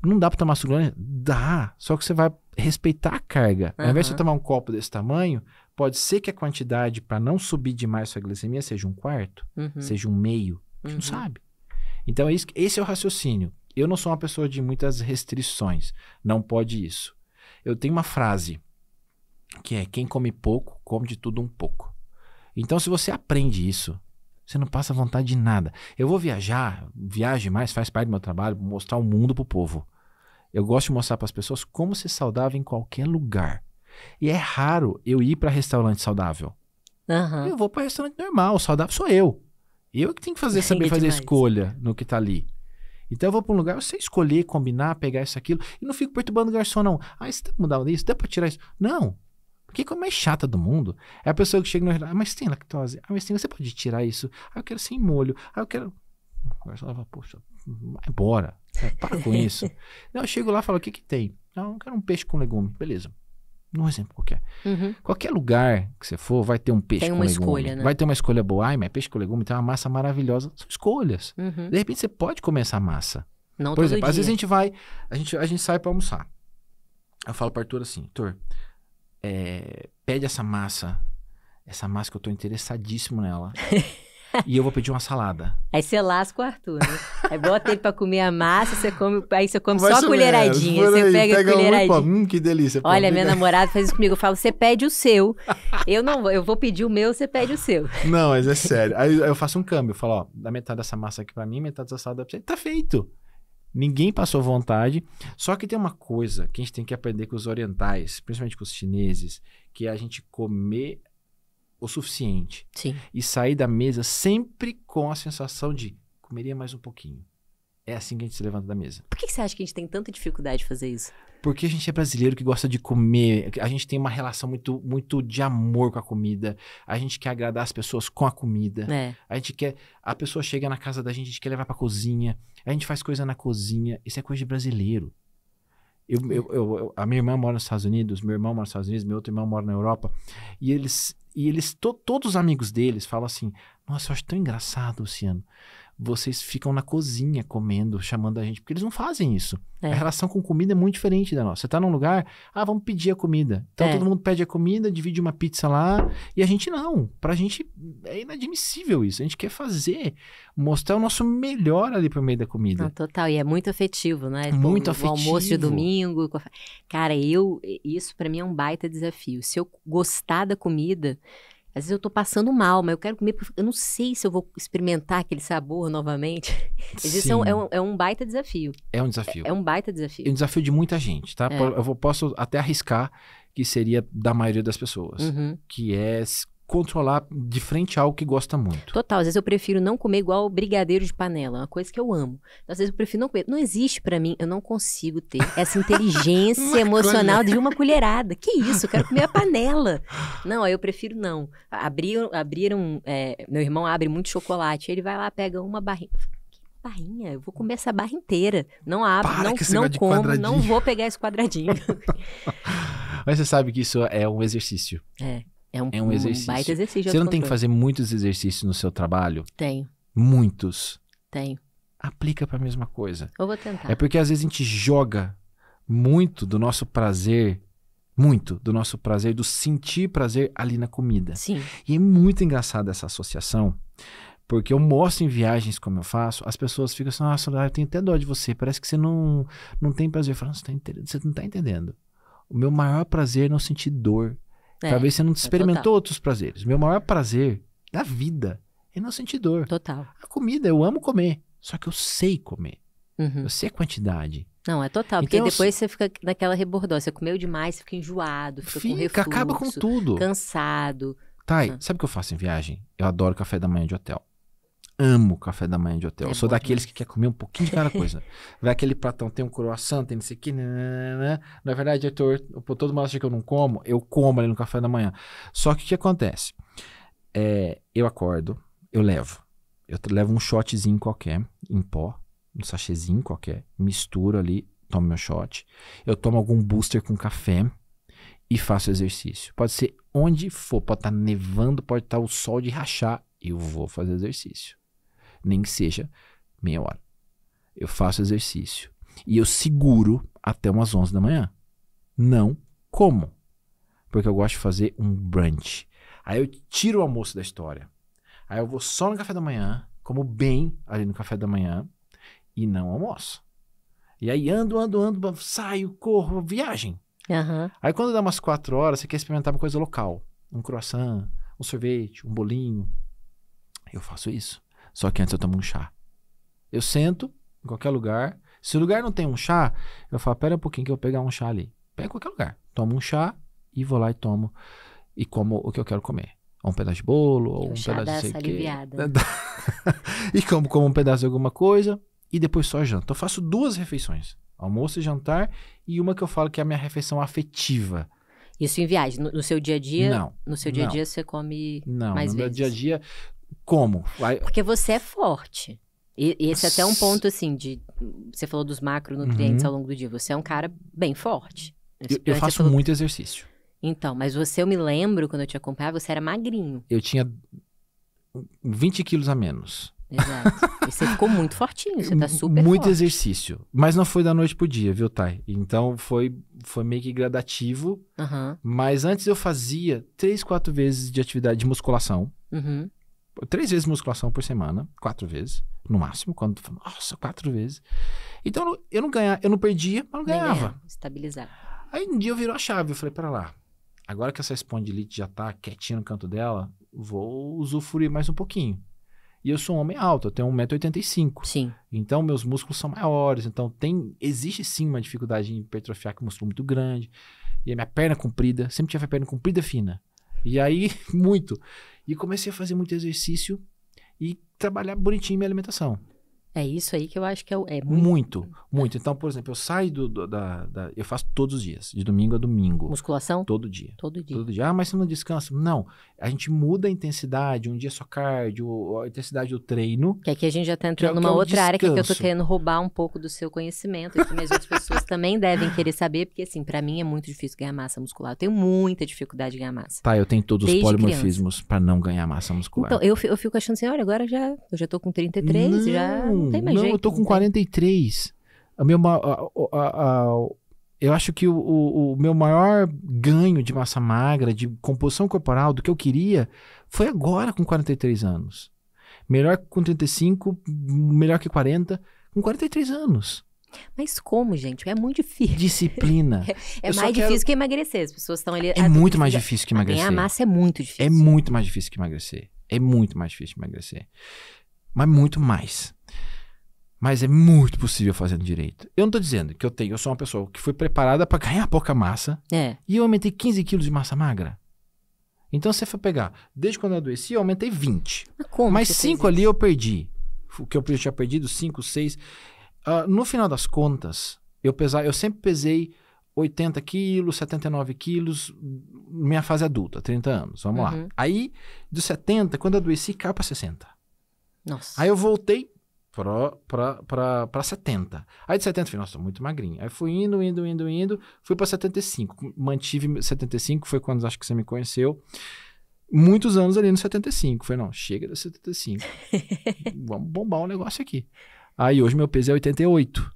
Não dá pra tomar suco Dá. Só que você vai respeitar a carga. Uhum. Ao invés de você tomar um copo desse tamanho, pode ser que a quantidade, para não subir demais sua glicemia, seja um quarto, uhum. seja um meio. A gente uhum. não sabe. Então, é esse é o raciocínio. Eu não sou uma pessoa de muitas restrições. Não pode isso. Eu tenho uma frase que é: quem come pouco, come de tudo um pouco. Então, se você aprende isso, você não passa vontade de nada. Eu vou viajar, viaje mais, faz parte do meu trabalho, mostrar o mundo pro povo. Eu gosto de mostrar para as pessoas como ser saudável em qualquer lugar. E é raro eu ir para restaurante saudável. Uhum. Eu vou para restaurante normal, saudável sou eu. Eu que tenho que fazer, *laughs* é saber fazer demais. escolha no que tá ali. Então eu vou para um lugar, eu sei escolher, combinar, pegar isso, aquilo, e não fico perturbando o garçom, não. Ah, isso tem que mudar isso? Dá para tirar isso? Não. Porque a é mais chata do mundo é a pessoa que chega no restaurante, ah, mas tem lactose? Ah, mas tem, você pode tirar isso? Ah, eu quero sem molho. Ah, eu quero... Agora ela fala, poxa, vai embora. É, para com isso. *laughs* não, eu chego lá e falo, o que que tem? Ah, eu quero um peixe com legume. Beleza. Um exemplo qualquer. Uhum. Qualquer lugar que você for, vai ter um peixe tem com legume. Tem uma escolha, né? Vai ter uma escolha boa. Ai, mas peixe com legume tem uma massa maravilhosa. São escolhas. Uhum. De repente, você pode comer essa massa. Não Por exemplo, dia. às vezes a gente vai, a gente, a gente sai para almoçar. Eu falo para Arthur assim, Arthur, é, pede essa massa. Essa massa que eu tô interessadíssimo nela. *laughs* e eu vou pedir uma salada. Aí você lasca o Arthur, né? Aí bota ele pra comer a massa, você come, aí você come Vai só a colheradinha. você aí, pega, pega a colheradinha. hum, que delícia. Olha, minha namorada faz isso comigo. Eu falo, você pede o seu. Eu não vou, eu vou pedir o meu, você pede o seu. Não, mas é sério. Aí eu faço um câmbio. Eu falo, ó, dá metade dessa massa aqui pra mim, metade dessa salada pra você. Tá feito. Ninguém passou vontade. Só que tem uma coisa que a gente tem que aprender com os orientais, principalmente com os chineses, que é a gente comer o suficiente. Sim. E sair da mesa sempre com a sensação de comeria mais um pouquinho. É assim que a gente se levanta da mesa. Por que, que você acha que a gente tem tanta dificuldade de fazer isso? Porque a gente é brasileiro que gosta de comer, a gente tem uma relação muito, muito de amor com a comida, a gente quer agradar as pessoas com a comida, é. a gente quer. A pessoa chega na casa da gente, a gente quer levar pra cozinha, a gente faz coisa na cozinha, isso é coisa de brasileiro. Eu, eu, eu, a minha irmã mora nos Estados Unidos, meu irmão mora nos Estados Unidos, meu outro irmão mora na Europa, e eles, e eles to, todos os amigos deles falam assim: Nossa, eu acho tão engraçado, Luciano, vocês ficam na cozinha comendo, chamando a gente, porque eles não fazem isso. É. A relação com comida é muito diferente da nossa. Você tá num lugar, ah, vamos pedir a comida. Então é. todo mundo pede a comida, divide uma pizza lá, e a gente não. Pra gente é inadmissível isso. A gente quer fazer, mostrar o nosso melhor ali por meio da comida. Não, total, e é muito afetivo, né? Muito o, afetivo. O almoço de domingo. Cara, eu isso para mim é um baita desafio. Se eu gostar da comida, às vezes eu tô passando mal, mas eu quero comer. Eu não sei se eu vou experimentar aquele sabor novamente. *laughs* É é Sim. É, um, é, um, baita desafio. É um desafio. É, é, um baita desafio. É um desafio de muita gente, tá? É. Eu vou, posso até arriscar que seria da maioria das pessoas. Uhum. Que é controlar de frente algo que gosta muito. Total, às vezes eu prefiro não comer igual brigadeiro de panela, uma coisa que eu amo. Às vezes eu prefiro não comer. Não existe para mim, eu não consigo ter essa inteligência *laughs* emocional de uma colherada. Que isso, eu quero comer a panela. Não, aí eu prefiro não. Abrir, abriram, é, meu irmão abre muito chocolate, ele vai lá, pega uma barrinha barrinha, eu vou comer essa barra inteira. Não abro, Para não, não como, não vou pegar esse quadradinho. *laughs* Mas você sabe que isso é um exercício. É. É um, é um exercício. baita exercício Você não tem que fazer muitos exercícios no seu trabalho? Tenho. Muitos? Tenho. Aplica para a mesma coisa. Eu vou tentar. É porque às vezes a gente joga muito do nosso prazer, muito do nosso prazer, do sentir prazer ali na comida. Sim. E é muito engraçada essa associação, porque eu mostro em viagens como eu faço, as pessoas ficam assim, nossa, eu tenho até dó de você, parece que você não, não tem prazer. Eu falo, você, tá você não está entendendo. O meu maior prazer é não sentir dor. É, Talvez você não é experimentou outros prazeres. Meu maior prazer da vida é não sentir dor. Total. A comida, eu amo comer. Só que eu sei comer. Uhum. Eu sei a quantidade. Não, é total. Então, porque depois eu... você fica naquela rebordosa Você comeu demais, você fica enjoado, fica, fica com refluxo. acaba com tudo. Cansado. Thay, ah. sabe o que eu faço em viagem? Eu adoro café da manhã de hotel amo café da manhã de hotel. É eu sou daqueles que quer comer um pouquinho de cada coisa. *laughs* Vai aquele pratão, tem um croissant, tem não sei o que. Nanana. Na verdade, eu tô, eu, todo mundo acha que eu não como, eu como ali no café da manhã. Só que o que acontece? É, eu acordo, eu levo. Eu levo um shotzinho qualquer, em pó, um sachêzinho qualquer, misturo ali, tomo meu shot. Eu tomo algum booster com café e faço exercício. Pode ser onde for, pode estar tá nevando, pode estar tá o sol de rachar, eu vou fazer exercício nem que seja meia hora. Eu faço exercício e eu seguro até umas 11 da manhã. Não como, porque eu gosto de fazer um brunch. Aí eu tiro o almoço da história. Aí eu vou só no café da manhã, como bem ali no café da manhã e não almoço. E aí ando, ando, ando, saio, corro, viagem. Uhum. Aí quando dá umas quatro horas, você quer experimentar uma coisa local. Um croissant, um sorvete, um bolinho. Eu faço isso. Só que antes eu tomo um chá. Eu sento em qualquer lugar. Se o lugar não tem um chá, eu falo, pera um pouquinho que eu vou pegar um chá ali. Pega qualquer lugar. Tomo um chá e vou lá e tomo e como o que eu quero comer. Ou um pedaço de bolo, ou um pedaço de sei aliviada. *laughs* e como, como um pedaço de alguma coisa e depois só janto. eu faço duas refeições. Almoço e jantar e uma que eu falo que é a minha refeição afetiva. Isso em viagem, no, no seu dia a dia? Não. No seu dia a dia você come não, mais no vezes? No dia a dia, como? Porque você é forte. E, e esse é até um ponto, assim, de... Você falou dos macronutrientes uhum. ao longo do dia. Você é um cara bem forte. Eu, eu faço falou... muito exercício. Então, mas você, eu me lembro, quando eu te acompanhava, você era magrinho. Eu tinha 20 quilos a menos. Exato. E você ficou muito fortinho, você tá super Muito forte. exercício. Mas não foi da noite pro dia, viu, Thay? Então foi, foi meio que gradativo. Uhum. Mas antes eu fazia três, quatro vezes de atividade de musculação. Uhum três vezes musculação por semana, quatro vezes, no máximo, quando nossa, quatro vezes. Então eu não ganhava, eu não perdia, mas não ganhava. Estabilizar. Aí um dia eu virou a chave, eu falei, para lá, agora que essa espondilite já tá quietinha no canto dela, vou usufruir mais um pouquinho. E eu sou um homem alto, eu tenho 1,85m. Sim. Então, meus músculos são maiores. Então, tem existe sim uma dificuldade em hipertrofiar com um músculo é muito grande. E a minha perna comprida, sempre tive a perna comprida fina. E aí, *laughs* muito. E comecei a fazer muito exercício e trabalhar bonitinho minha alimentação. É isso aí que eu acho que é, é muito. Muito, muito. Então, por exemplo, eu saio do, do da, da, Eu faço todos os dias, de domingo a domingo. Musculação? Todo dia. Todo dia. Todo dia. Ah, mas você não descansa? Não. A gente muda a intensidade, um dia só cardio, a intensidade do treino. Que aqui a gente já está é entrando é, numa é outra descanso. área que, que eu tô querendo roubar um pouco do seu conhecimento. Isso mesmo as pessoas também devem querer saber, porque assim, para mim é muito difícil ganhar massa muscular. Eu tenho muita dificuldade de ganhar massa. Tá, eu tenho todos Desde os polimorfismos para não ganhar massa muscular. Então, eu, eu fico achando assim, olha, agora já, eu já tô com 33, não. já não jeito, eu tô com 43. A meu, a, a, a, eu acho que o, o, o, meu maior ganho de massa magra, de composição corporal, do que eu queria, foi agora com 43 anos. Melhor com 35, melhor que 40, com 43 anos. Mas como, gente? É muito difícil. Disciplina. *laughs* é, é mais difícil quero... que emagrecer. As pessoas estão ali. É muito mais difícil que emagrecer. Ah, ganhar massa é muito é difícil. É muito mais difícil que emagrecer. É muito mais difícil que emagrecer. Mas muito mais. Mas é muito possível fazendo direito. Eu não estou dizendo que eu tenho, eu sou uma pessoa que foi preparada para ganhar pouca massa. É. E eu aumentei 15 quilos de massa magra. Então você foi pegar, desde quando eu adoeci, eu aumentei 20. Mas ah, como Mas 5 ali eu perdi. O que eu tinha perdido, 5, 6. Uh, no final das contas, eu pesar, eu sempre pesei 80 quilos, 79 quilos, hum, minha fase adulta, 30 anos, vamos uhum. lá. Aí, dos 70, quando eu adoeci, caiu para 60. Nossa. Aí eu voltei para 70. Aí de 70 eu fui, nossa, muito magrinho. Aí fui indo, indo, indo, indo, fui para 75. Mantive 75, foi quando acho que você me conheceu. Muitos anos ali no 75. Falei, não, chega da 75. *laughs* Vamos bombar o um negócio aqui. Aí hoje meu peso é 88.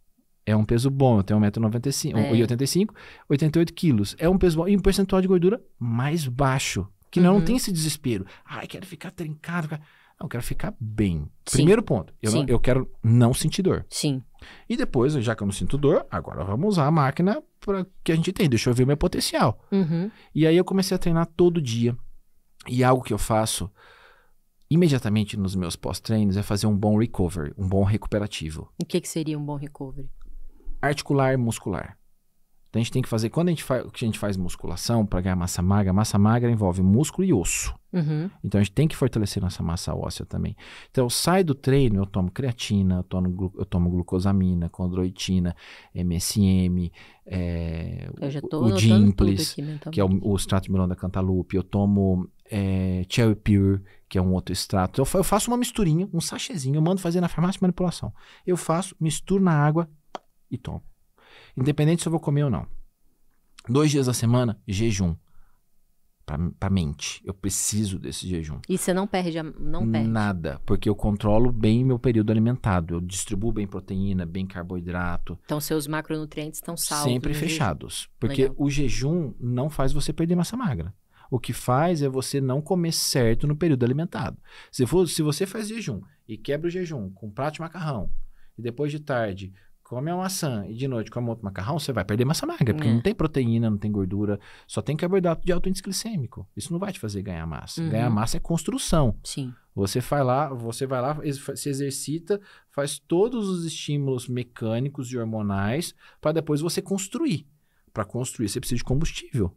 É um peso bom, eu tenho 1,95m, é. 85, 88 quilos. É um peso bom. E um percentual de gordura mais baixo. Que uhum. não tem esse desespero. Ai, quero ficar trincado. Ficar... Eu quero ficar bem. Sim. Primeiro ponto, eu, não, eu quero não sentir dor. Sim. E depois, já que eu não sinto dor, agora vamos usar a máquina para que a gente tem. Deixa eu ver o meu potencial. Uhum. E aí eu comecei a treinar todo dia. E algo que eu faço imediatamente nos meus pós-treinos é fazer um bom recovery, um bom recuperativo. O que, que seria um bom recovery? Articular muscular. Então a gente tem que fazer. Quando a gente faz, a gente faz musculação para ganhar massa magra, massa magra envolve músculo e osso. Uhum. Então a gente tem que fortalecer nossa massa óssea também. Então eu saio do treino, eu tomo creatina, eu tomo, eu tomo glucosamina, condroitina, MSM, é, eh, o Dimples, né, então. que é o, o extrato de melão da Cantalupe, eu tomo é, Cherry Pure, que é um outro extrato. Eu, eu faço uma misturinha, um sachezinho, eu mando fazer na farmácia de manipulação. Eu faço, misturo na água e tomo. Independente se eu vou comer ou não. Dois dias da semana, jejum. Pra, pra mente. Eu preciso desse jejum. E você não perde, não perde? Nada, porque eu controlo bem meu período alimentado. Eu distribuo bem proteína, bem carboidrato. Então, seus macronutrientes estão salvos. Sempre fechados. Jejum. Porque Legal. o jejum não faz você perder massa magra. O que faz é você não comer certo no período alimentado. Se, for, se você faz jejum e quebra o jejum com prato de macarrão, e depois de tarde come uma maçã e de noite come outro macarrão, você vai perder massa magra, porque é. não tem proteína, não tem gordura, só tem carboidrato de alto índice glicêmico. Isso não vai te fazer ganhar massa. Uhum. Ganhar massa é construção. Sim. Você vai lá, você vai lá, se exercita, faz todos os estímulos mecânicos e hormonais para depois você construir. Para construir, você precisa de combustível.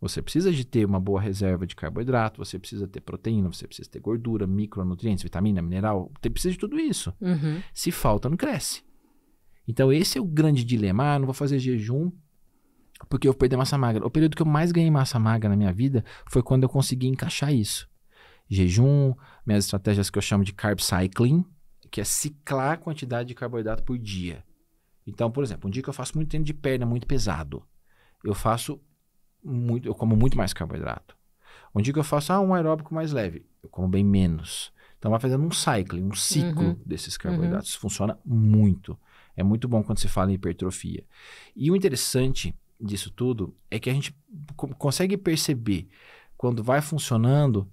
Você precisa de ter uma boa reserva de carboidrato, você precisa ter proteína, você precisa ter gordura, micronutrientes, vitamina, mineral, você precisa de tudo isso. Uhum. Se falta, não cresce. Então, esse é o grande dilema. Ah, não vou fazer jejum porque eu vou perder massa magra. O período que eu mais ganhei massa magra na minha vida foi quando eu consegui encaixar isso. Jejum, minhas estratégias que eu chamo de carb cycling, que é ciclar a quantidade de carboidrato por dia. Então, por exemplo, um dia que eu faço muito treino de perna muito pesado, eu faço muito, eu como muito mais carboidrato. Um dia que eu faço ah, um aeróbico mais leve, eu como bem menos. Então vai fazendo um cycling, um ciclo uhum. desses uhum. carboidratos. Uhum. Funciona muito. É muito bom quando se fala em hipertrofia. E o interessante disso tudo é que a gente consegue perceber quando vai funcionando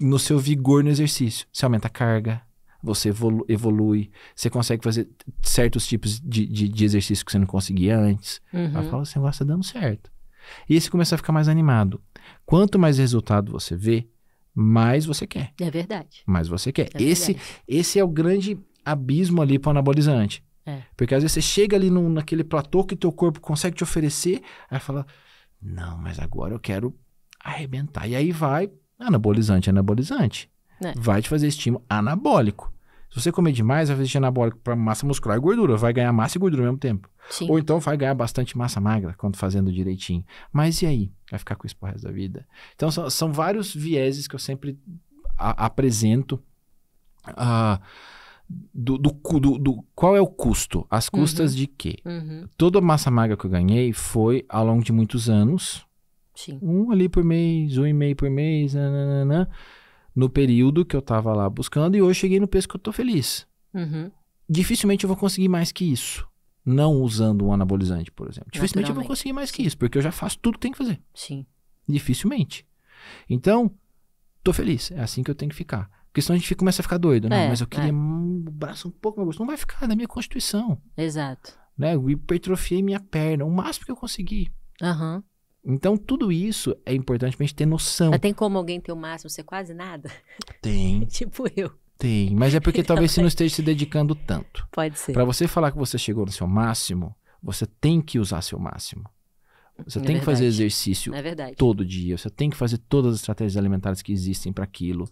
no seu vigor no exercício. Você aumenta a carga, você evolui, você consegue fazer certos tipos de, de, de exercício que você não conseguia antes. Uhum. Aí fala, esse negócio tá dando certo. E você começa a ficar mais animado. Quanto mais resultado você vê, mais você quer. É verdade. Mais você quer. É esse, esse é o grande abismo ali para o anabolizante. É. Porque às vezes você chega ali no naquele platô que teu corpo consegue te oferecer, aí fala, não, mas agora eu quero arrebentar. E aí vai, anabolizante, anabolizante. É. Vai te fazer estímulo anabólico. Se você comer demais, vai fazer anabólico para massa muscular e gordura. Vai ganhar massa e gordura ao mesmo tempo. Sim. Ou então vai ganhar bastante massa magra quando fazendo direitinho. Mas e aí? Vai ficar com isso pro resto da vida. Então são, são vários vieses que eu sempre a, apresento. Uh, do, do, do, do, qual é o custo? As custas uhum. de quê? Uhum. Toda a massa magra que eu ganhei foi ao longo de muitos anos. Sim. Um ali por mês, um e meio por mês, nananana, no período que eu tava lá buscando, e hoje cheguei no peso que eu tô feliz. Uhum. Dificilmente eu vou conseguir mais que isso. Não usando um anabolizante, por exemplo. Dificilmente eu vou conseguir mais que isso, porque eu já faço tudo que tem que fazer. Sim. Dificilmente. Então, tô feliz. É assim que eu tenho que ficar. Porque senão a gente começa a ficar doido, né? É, mas eu queria é. um braço um pouco mais Não vai ficar na minha constituição. Exato. Né? Eu hipertrofiei minha perna, o máximo que eu consegui. Aham. Uhum. Então, tudo isso é importante pra gente ter noção. Mas tem como alguém ter o máximo ser quase nada? *laughs* Tem. tipo eu. Tem, mas é porque *laughs* talvez você não esteja se dedicando tanto. Pode ser. Para você falar que você chegou no seu máximo, você tem que usar seu máximo. Você é tem verdade. que fazer exercício é todo dia, você tem que fazer todas as estratégias alimentares que existem para aquilo.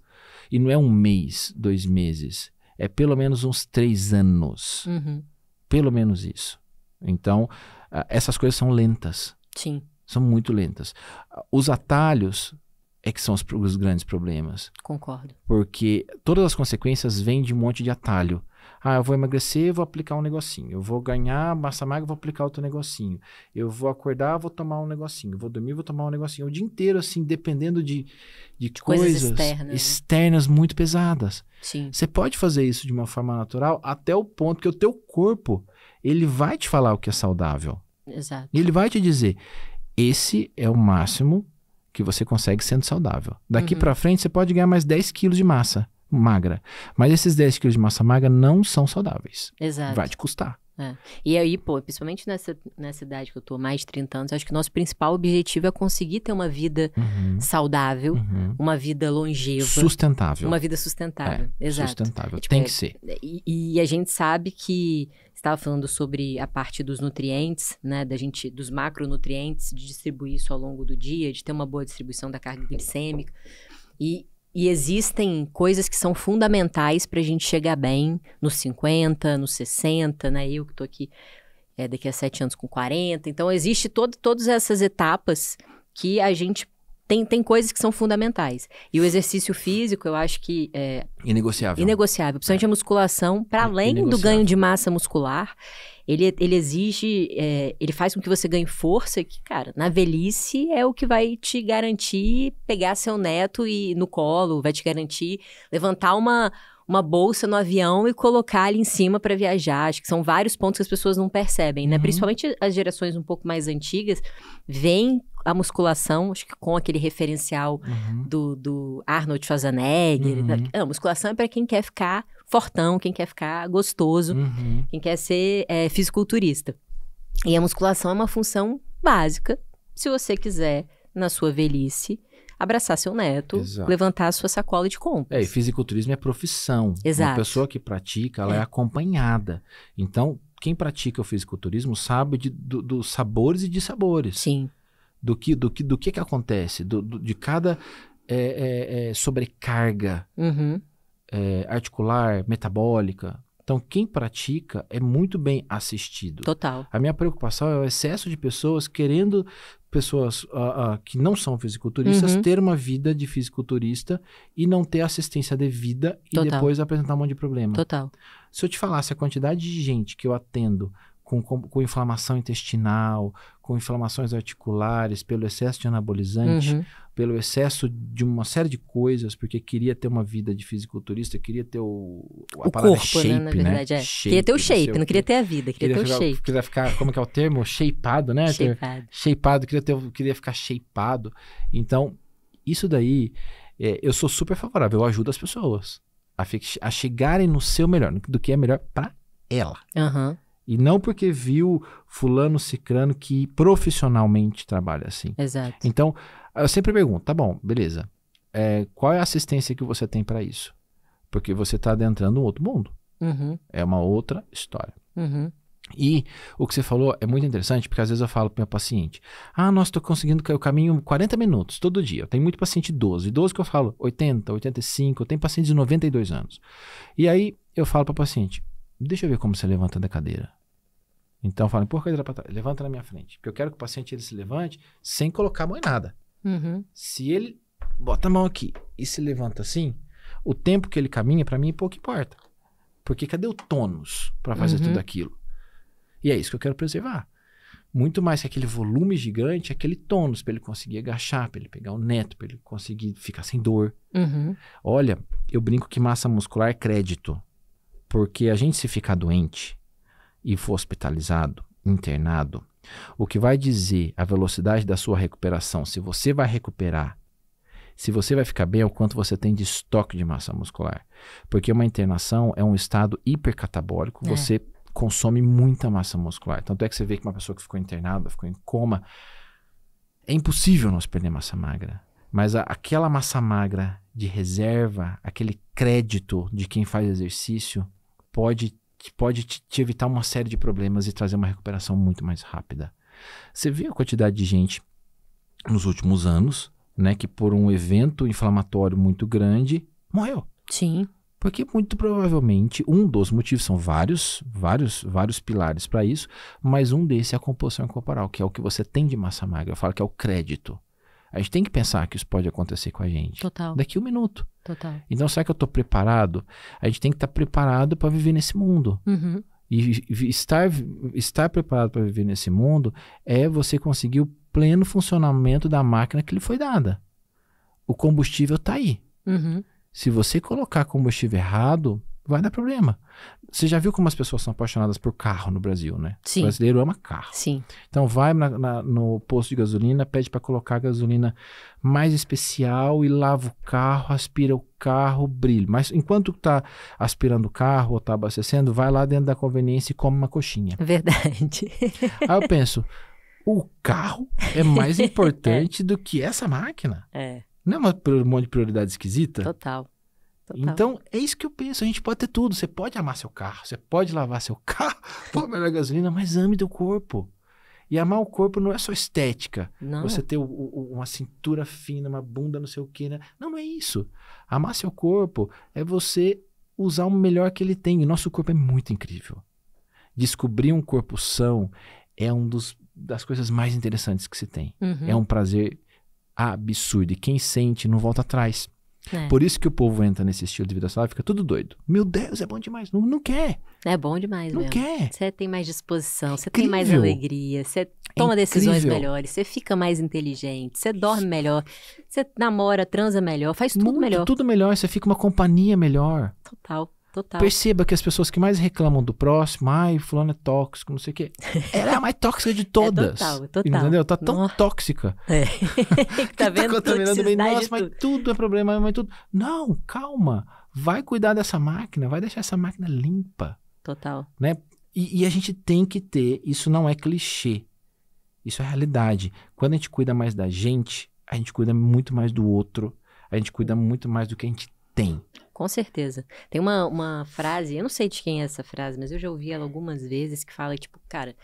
E não é um mês, dois meses. É pelo menos uns três anos. Uhum. Pelo menos isso. Então, ah, essas coisas são lentas. Sim. São muito lentas. Os atalhos é que são os, os grandes problemas. Concordo. Porque todas as consequências vêm de um monte de atalho. Ah, eu vou emagrecer, vou aplicar um negocinho. Eu vou ganhar massa magra, vou aplicar outro negocinho. Eu vou acordar, vou tomar um negocinho. Eu vou dormir, vou tomar um negocinho. O dia inteiro, assim, dependendo de, de, coisas, coisas externas, né? externas né? muito pesadas. Sim. Você pode fazer isso de uma forma natural até o ponto que o teu corpo, ele vai te falar o que é saudável. Exato. Ele vai te dizer, esse é o máximo que você consegue sendo saudável. Daqui uhum. para frente, você pode ganhar mais 10 quilos de massa magra. Mas esses 10 quilos de massa magra não são saudáveis. Exato. Vai te custar. É. E aí, pô, principalmente nessa, nessa idade que eu tô, mais de 30 anos, acho que o nosso principal objetivo é conseguir ter uma vida uhum. saudável, uhum. uma vida longeva. Sustentável. Uma vida sustentável, é, exato. Sustentável, tipo, tem é, que ser. E, e, a gente sabe que, você estava falando sobre a parte dos nutrientes, né, da gente, dos macronutrientes, de distribuir isso ao longo do dia, de ter uma boa distribuição da carga glicêmica. E e existem coisas que são fundamentais para a gente chegar bem nos 50, nos 60, né? Eu que estou aqui é, daqui a sete anos com 40. Então, existe todo, todas essas etapas que a gente tem, tem coisas que são fundamentais. E o exercício físico, eu acho que é. Inegociável. Inegociável. Principalmente é. a musculação, para além do ganho de massa muscular, ele, ele exige. É, ele faz com que você ganhe força, que, cara, na velhice é o que vai te garantir pegar seu neto e no colo, vai te garantir levantar uma, uma bolsa no avião e colocar ali em cima para viajar. Acho que são vários pontos que as pessoas não percebem, né? Uhum. Principalmente as gerações um pouco mais antigas veem a musculação, acho que com aquele referencial uhum. do, do, Arnold Schwarzenegger. Né? Uhum. Não, a musculação é para quem quer ficar fortão, quem quer ficar gostoso, uhum. quem quer ser é, fisiculturista. E a musculação é uma função básica, se você quiser, na sua velhice, abraçar seu neto, Exato. levantar a sua sacola de compras. É, e fisiculturismo é profissão. Exato. Uma pessoa que pratica, ela é, é acompanhada. Então, quem pratica o fisiculturismo sabe do, dos sabores e dissabores. Sim do que do que do que, que acontece, do, do de cada é, é, é sobrecarga uhum. É, articular, metabólica. Então, quem pratica é muito bem assistido. Total. A minha preocupação é o excesso de pessoas querendo pessoas uh, uh, que não são fisiculturistas uhum. ter uma vida de fisiculturista e não ter assistência devida e Total. depois apresentar um monte de problema. Total. Se eu te falasse a quantidade de gente que eu atendo com, com, com, inflamação intestinal, com inflamações articulares, pelo excesso de anabolizante, uhum. pelo excesso de uma série de coisas, porque queria ter uma vida de fisiculturista, queria ter o. A o corpo, né, shape, né? Na verdade, né? é. Shape, queria ter o shape, não, não queria ter a vida, queria, queria ter o shape. Queria ficar, como é que é o termo? Shapeado, né? Shapeado. Shapeado, queria, ter, queria ficar shapeado. Então, isso daí, é, eu sou super favorável, eu ajudo as pessoas a, a chegarem no seu melhor, do que é melhor para ela. Aham. Uhum. E não porque viu fulano cicrano que profissionalmente trabalha assim. Exato. Então, eu sempre pergunto, tá bom, beleza. É, qual é a assistência que você tem para isso? Porque você está adentrando um outro mundo. Uhum. É uma outra história. Uhum. E o que você falou é muito interessante, porque às vezes eu falo para meu paciente: Ah, nossa, estou conseguindo que eu caminho 40 minutos todo dia. Eu tenho muito paciente 12. 12 que eu falo 80, 85, eu tenho paciente de 92 anos. E aí eu falo para o paciente: Deixa eu ver como você levanta da cadeira. Então fala, por cadeira para trás, levanta na minha frente. Porque eu quero que o paciente ele se levante sem colocar a mão em nada. Uhum. Se ele bota a mão aqui e se levanta assim, o tempo que ele caminha, para mim, é pouco importa. Porque cadê o tônus para fazer uhum. tudo aquilo? E é isso que eu quero preservar. Muito mais que aquele volume gigante, é aquele tônus para ele conseguir agachar, para ele pegar o neto, para ele conseguir ficar sem dor. Uhum. Olha, eu brinco que massa muscular é crédito. Porque a gente se ficar doente e for hospitalizado, internado, o que vai dizer a velocidade da sua recuperação, se você vai recuperar, se você vai ficar bem, é o quanto você tem de estoque de massa muscular. Porque uma internação é um estado hipercatabólico, é. você consome muita massa muscular. Tanto é que você vê que uma pessoa que ficou internada, ficou em coma, é impossível nós perder massa magra. Mas a, aquela massa magra de reserva, aquele crédito de quem faz exercício, pode, pode te, te evitar uma série de problemas e trazer uma recuperação muito mais rápida. Você vê a quantidade de gente nos últimos anos, né, que por um evento inflamatório muito grande morreu. Sim. Porque muito provavelmente um dos motivos são vários, vários, vários pilares para isso, mas um desse é a composição corporal, que é o que você tem de massa magra. Eu falo que é o crédito. A gente tem que pensar que isso pode acontecer com a gente. Total. Daqui um minuto. Total. Então, será que eu estou preparado? A gente tem que estar tá preparado para viver nesse mundo. Uhum. E, estar, estar preparado para viver nesse mundo é você conseguir o pleno funcionamento da máquina que lhe foi dada. O combustível está aí. Uhum. Se você colocar combustível errado, vai dar problema. Você já viu como as pessoas são apaixonadas por carro no Brasil, né? Sim. O brasileiro ama carro. Sim. Então vai na, na, no posto de gasolina, pede para colocar a gasolina mais especial e lava o carro, aspira o carro, brilha. Mas enquanto tá aspirando o carro ou tá abastecendo, vai lá dentro da conveniência e come uma coxinha. Verdade. *laughs* Aí eu penso, o carro é mais *laughs* é. importante do que essa máquina. É. Não é uma, um monte de prioridade esquisita? Total. Total. Então, é isso que eu penso. A gente pode ter tudo. Você pode amar seu carro, você pode lavar seu *laughs* carro, pôr melhor gasolina, mas ame teu corpo. E amar o corpo não é só estética. Não. Você ter o, o, uma cintura fina, uma bunda, não sei o que. Né? Não, não é isso. Amar seu corpo é você usar o melhor que ele tem. E nosso corpo é muito incrível. Descobrir um corpo são é um dos, das coisas mais interessantes que se tem. Uhum. É um prazer absurdo. E quem sente não volta atrás. É. Por isso que o povo entra nesse estilo de vida saudável, fica tudo doido. Meu Deus, é bom demais. Não, não quer. É bom demais, Não mesmo. quer. Você tem mais disposição, é você tem mais alegria, você é toma é decisões melhores, você fica mais inteligente, você dorme melhor, você namora, transa melhor, faz tudo Muito, melhor. Tudo melhor, você fica uma companhia melhor. Total. Total. Perceba que as pessoas que mais reclamam do próximo, ai, fulano é tóxico, não sei o quê. *laughs* Ela é a mais tóxica de todas. É total, é total. Entendeu? Tá tão Nossa. tóxica. *laughs* É. *laughs* Tá, tá vendo? Tá contaminando bem. Nossa, mas tudo. tudo é problema, mas tudo. Não, calma. Vai cuidar dessa máquina, vai deixar essa máquina limpa. Total. Né? E, e a gente tem que ter, isso não é clichê. Isso é realidade. Quando a gente cuida mais da gente, a gente cuida muito mais do outro, a gente cuida muito mais do que a gente tem. Com certeza. Tem uma, uma frase, eu não sei de quem é essa frase, mas eu já ouvi ela algumas vezes que fala, tipo, cara,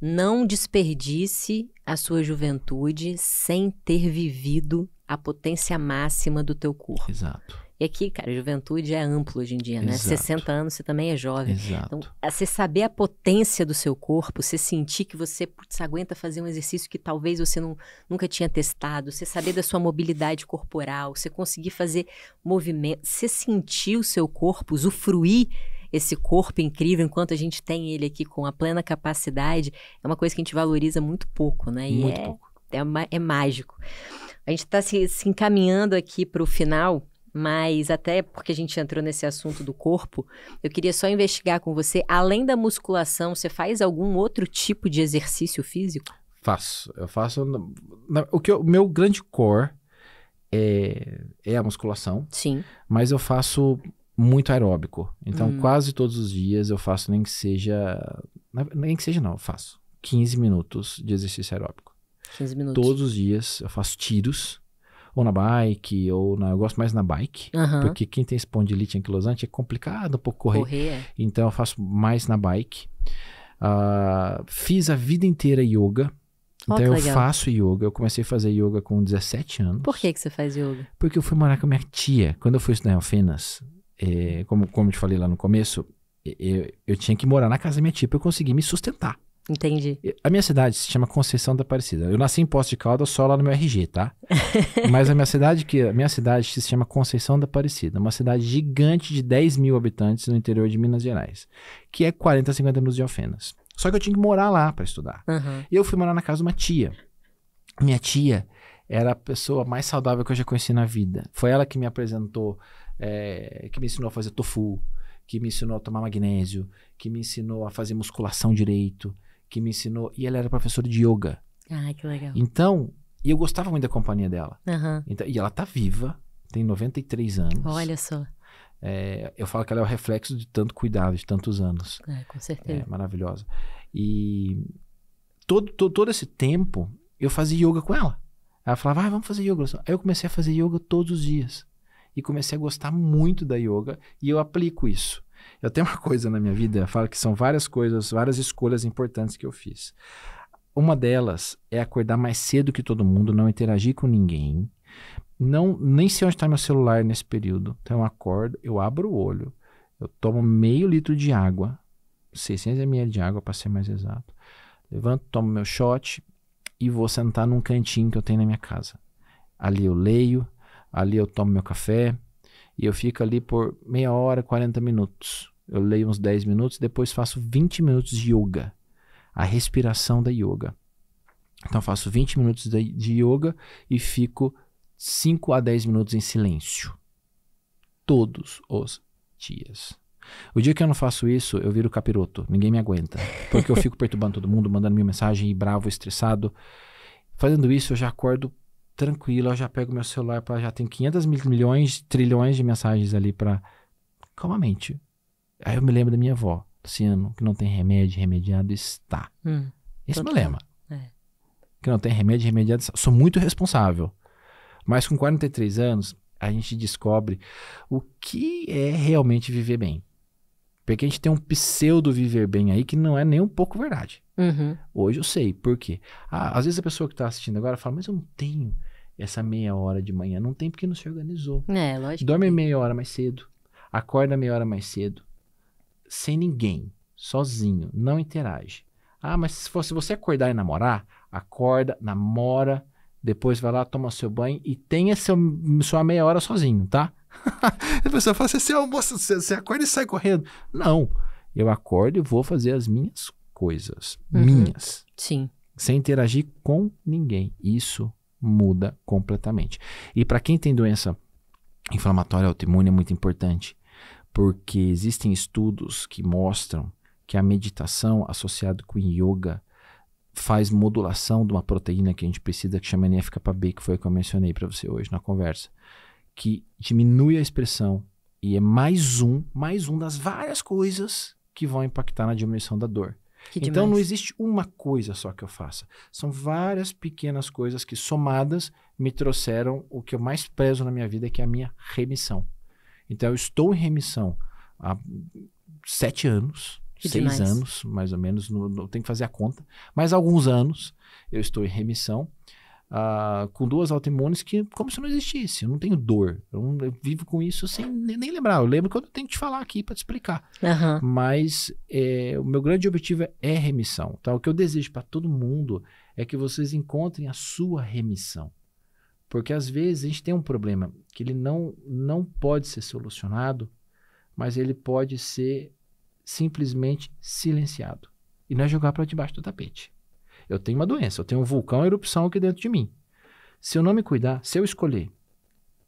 não desperdice a sua juventude sem ter vivido a potência máxima do teu corpo. Exato. E aqui, cara, juventude é amplo hoje em dia, né? Exato. 60 anos você também é jovem. Exato. Então, você saber a potência do seu corpo, você sentir que você putz, aguenta fazer um exercício que talvez você não, nunca tinha testado, você saber da sua mobilidade corporal, você conseguir fazer movimento, você sentir o seu corpo, usufruir esse corpo incrível, enquanto a gente tem ele aqui com a plena capacidade, é uma coisa que a gente valoriza muito pouco, né? E muito é, pouco. É, é, mágico. A gente está se, se encaminhando aqui para o final. Mas até porque a gente entrou nesse assunto do corpo, eu queria só investigar com você, além da musculação, você faz algum outro tipo de exercício físico? Faço. Eu faço. Na, o que eu, meu grande core é, é a musculação. Sim. Mas eu faço muito aeróbico. Então, hum. quase todos os dias eu faço nem que seja. Nem que seja, não, eu faço 15 minutos de exercício aeróbico. 15 minutos. Todos os dias eu faço tiros ou na bike, ou na, eu gosto mais na bike, uhum. porque quem tem espondilite anquilosante é complicado um pouco correr. correr. É. Então eu faço mais na bike. Uh, fiz a vida inteira yoga. Oh, então eu legal. faço yoga. Eu comecei a fazer yoga com 17 anos. Por que, que você faz yoga? Porque eu fui morar com a minha tia. Quando eu fui estudar em Alfenas, é, como, como eu te falei lá no começo, eu, eu, tinha que morar na casa da minha tia para eu conseguir me sustentar. Entendi. A minha cidade se chama Conceição da Aparecida. Eu nasci em Poço de Caldas só lá no meu RG, tá? *laughs* Mas a minha cidade, que a minha cidade se chama Conceição da Aparecida, uma cidade gigante de 10 mil habitantes no interior de Minas Gerais, que é 40, 50 minutos de Alfenas. Só que eu tinha que morar lá para estudar. Uhum. E eu fui morar na casa de uma tia. Minha tia era a pessoa mais saudável que eu já conheci na vida. Foi ela que me apresentou, é, que me ensinou a fazer tofu, que me ensinou a tomar magnésio, que me ensinou a fazer musculação direito, que me ensinou. E ela era professora de yoga. Ah, que legal. Então, e eu gostava muito da companhia dela. Uhum. Então, e ela tá viva, tem 93 anos. Olha só. É, eu falo que ela é o reflexo de tanto cuidado, de tantos anos. É, com certeza. É, maravilhosa. E todo, todo, todo esse tempo eu fazia yoga com ela. Ela falava, ah, vamos fazer yoga. Aí eu comecei a fazer yoga todos os dias. E comecei a gostar muito da yoga e eu aplico isso. Eu tenho uma coisa na minha vida, eu falo que são várias coisas, várias escolhas importantes que eu fiz. Uma delas é acordar mais cedo que todo mundo, não interagir com ninguém. Não, nem sei onde está meu celular nesse período. Então eu acordo, eu abro o olho, eu tomo meio litro de água, 600 ml de água para ser mais exato. Levanto, tomo meu shot e vou sentar num cantinho que eu tenho na minha casa. Ali eu leio, ali eu tomo meu café e eu fico ali por meia hora, 40 minutos. Eu leio uns 10 minutos, depois faço 20 minutos de yoga. A respiração da yoga. Então faço 20 minutos de, de yoga e fico 5 a 10 minutos em silêncio. Todos os dias. O dia que eu não faço isso, eu viro capiroto. Ninguém me aguenta. Porque eu fico *laughs* perturbando todo mundo, mandando minha mensagem, e bravo, estressado. Fazendo isso, eu já acordo tranquilo, eu já pego meu celular, pra, já tenho 500 milhões, trilhões de mensagens ali para calmamente Aí eu me lembro da minha avó, Luciano, que não tem remédio, remediado está. Hum, Esse é o lema. É. Que não tem remédio, remediado está. Sou muito responsável. Mas com 43 anos, a gente descobre o que é realmente viver bem. Porque a gente tem um pseudo viver bem aí que não é nem um pouco verdade. Uhum. Hoje eu sei, por quê? Ah, às vezes a pessoa que está assistindo agora fala, mas eu não tenho essa meia hora de manhã. Não tem porque não se organizou. É, lógico. Dorme meia hora mais cedo, acorda meia hora mais cedo, sem ninguém, sozinho, não interage. Ah, mas se, for, se você acordar e namorar, acorda, namora, depois vai lá, toma seu banho e tenha seu, sua meia hora sozinho, tá? *laughs* a pessoa fala assim, você é almoça, você, você acorda e sai correndo. Não, eu acordo e vou fazer as minhas coisas, uhum. minhas. Sim. Sem interagir com ninguém. Isso muda completamente. E para quem tem doença inflamatória autoimune é muito importante porque existem estudos que mostram que a meditação associada com yoga faz modulação de uma proteína que a gente precisa que chama NFKB, que foi o que eu mencionei para você hoje na conversa, que diminui a expressão e é mais um, mais um das várias coisas que vão impactar na diminuição da dor. então não existe uma coisa só que eu faça. São várias pequenas coisas que somadas me trouxeram o que eu mais prezo na minha vida, que é a minha remissão. Então eu estou em remissão há sete anos, que seis demais. anos, mais ou menos, não, não tenho que fazer a conta, mas alguns anos eu estou em remissão. Uh, com duas autoimunes que como se não existisse, eu não tenho dor, eu, eu vivo com isso sem nem, nem, lembrar, eu lembro quando eu tenho que te falar aqui para te explicar, uhum. mas é, o meu grande objetivo é remissão, tá? o que eu desejo para todo mundo é que vocês encontrem a sua remissão, porque às vezes a gente tem um problema que ele não, não pode ser solucionado, mas ele pode ser simplesmente silenciado. E não é jogar para debaixo do tapete. Eu tenho uma doença, eu tenho um vulcão erupção aqui dentro de mim. Se eu não me cuidar, se eu escolher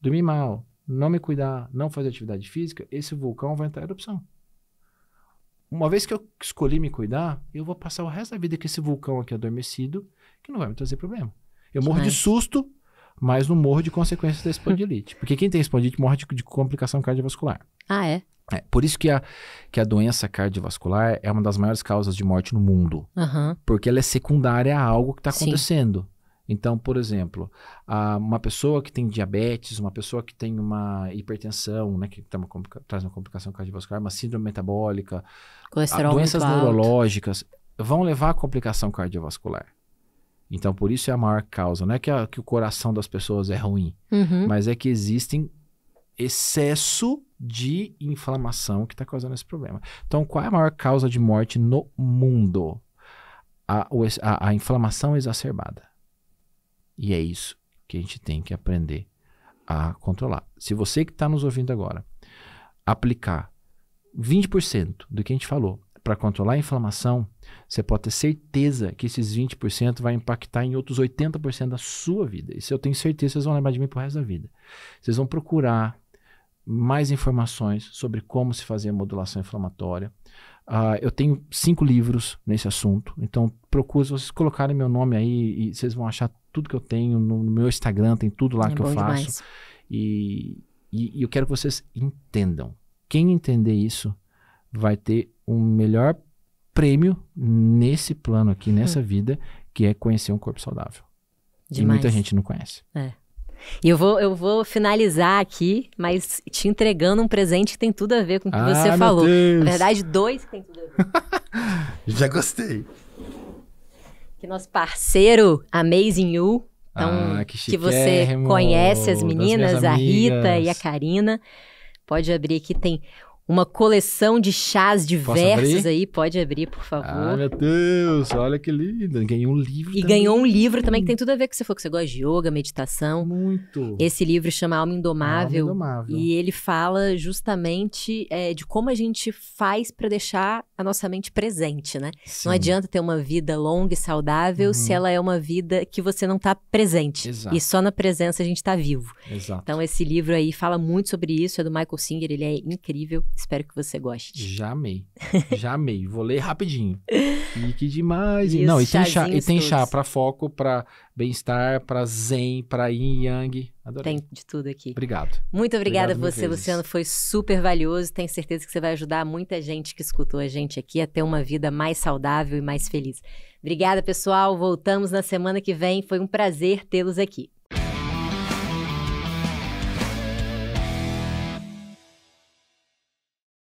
dormir mal, não me cuidar, não fazer atividade física, esse vulcão vai entrar em erupção. Uma vez que eu escolhi me cuidar, eu vou passar o resto da vida com esse vulcão aqui adormecido, que não vai me trazer problema. Eu morro de é. susto mas não morro de consequências da espondilite. Porque quem tem espondilite morre de, de complicação cardiovascular. Ah, é? É, por isso que a, que a doença cardiovascular é uma das maiores causas de morte no mundo. Uhum. Porque ela é secundária a algo que está acontecendo. Sim. Então, por exemplo, uma pessoa que tem diabetes, uma pessoa que tem uma hipertensão, né, que tá uma traz uma complicação cardiovascular, uma síndrome metabólica, Colesterol doenças neurológicas, vão levar a complicação cardiovascular. Então, por isso é a maior causa. Não é que, a, que o coração das pessoas é ruim, uhum. mas é que existem excesso de inflamação que está causando esse problema. Então, qual é a maior causa de morte no mundo? A, a, a inflamação exacerbada. E é isso que a gente tem que aprender a controlar. Se você que está nos ouvindo agora aplicar 20% do que a gente falou para controlar a inflamação, você pode ter certeza que esses 20% vai impactar em outros 80% da sua vida. Isso eu tenho certeza, vocês vão lembrar de mim pro resto da vida. Vocês vão procurar mais informações sobre como se fazer a modulação inflamatória. Uh, eu tenho cinco livros nesse assunto, então procure, se vocês colocarem meu nome aí, e vocês vão achar tudo que eu tenho no, no meu Instagram, tem tudo lá é que eu faço. E, e, e eu quero que vocês entendam. Quem entender isso vai ter um melhor prêmio nesse plano aqui, nessa hum. vida, que é conhecer um corpo saudável. Demais. E muita gente não conhece. É. E eu vou, eu vou finalizar aqui, mas te entregando um presente que tem tudo a ver com o que ah, você falou. Deus. Na verdade, dois que tem tudo a ver. *laughs* Já gostei. Que nosso parceiro, Amazing You, então, ah, que, que, você conhece as meninas, a Rita e a Karina. Pode abrir que tem uma coleção de chás diversos aí. Pode abrir, por favor. Ah, meu Deus, olha que lindo. Ganhou um livro. E também. ganhou um livro também que tem tudo a ver com você falou que você gosta de yoga, meditação. Muito. Esse livro chama Alma Indomável. Alma Indomável. E ele fala justamente é, de como a gente faz para deixar a nossa mente presente, né? Sim. Não adianta ter uma vida longa e saudável uhum. se ela é uma vida que você não está presente. Exato. E só na presença a gente está vivo. Exato. Então, esse livro aí fala muito sobre isso. É do Michael Singer, ele é incrível. Espero que você goste. Já amei. Já amei. Vou ler rapidinho. *laughs* E que demais. E não, e tem chá, e tem chá para foco, para bem-estar, para zen, para yin yang. Adorei. Tem de tudo aqui. Obrigado. Muito obrigada Obrigado a você, Luciano. Foi super valioso. Tenho certeza que você vai ajudar muita gente que escutou a gente aqui a ter uma vida mais saudável e mais feliz. Obrigada, pessoal. Voltamos na semana que vem. Foi um prazer tê-los aqui.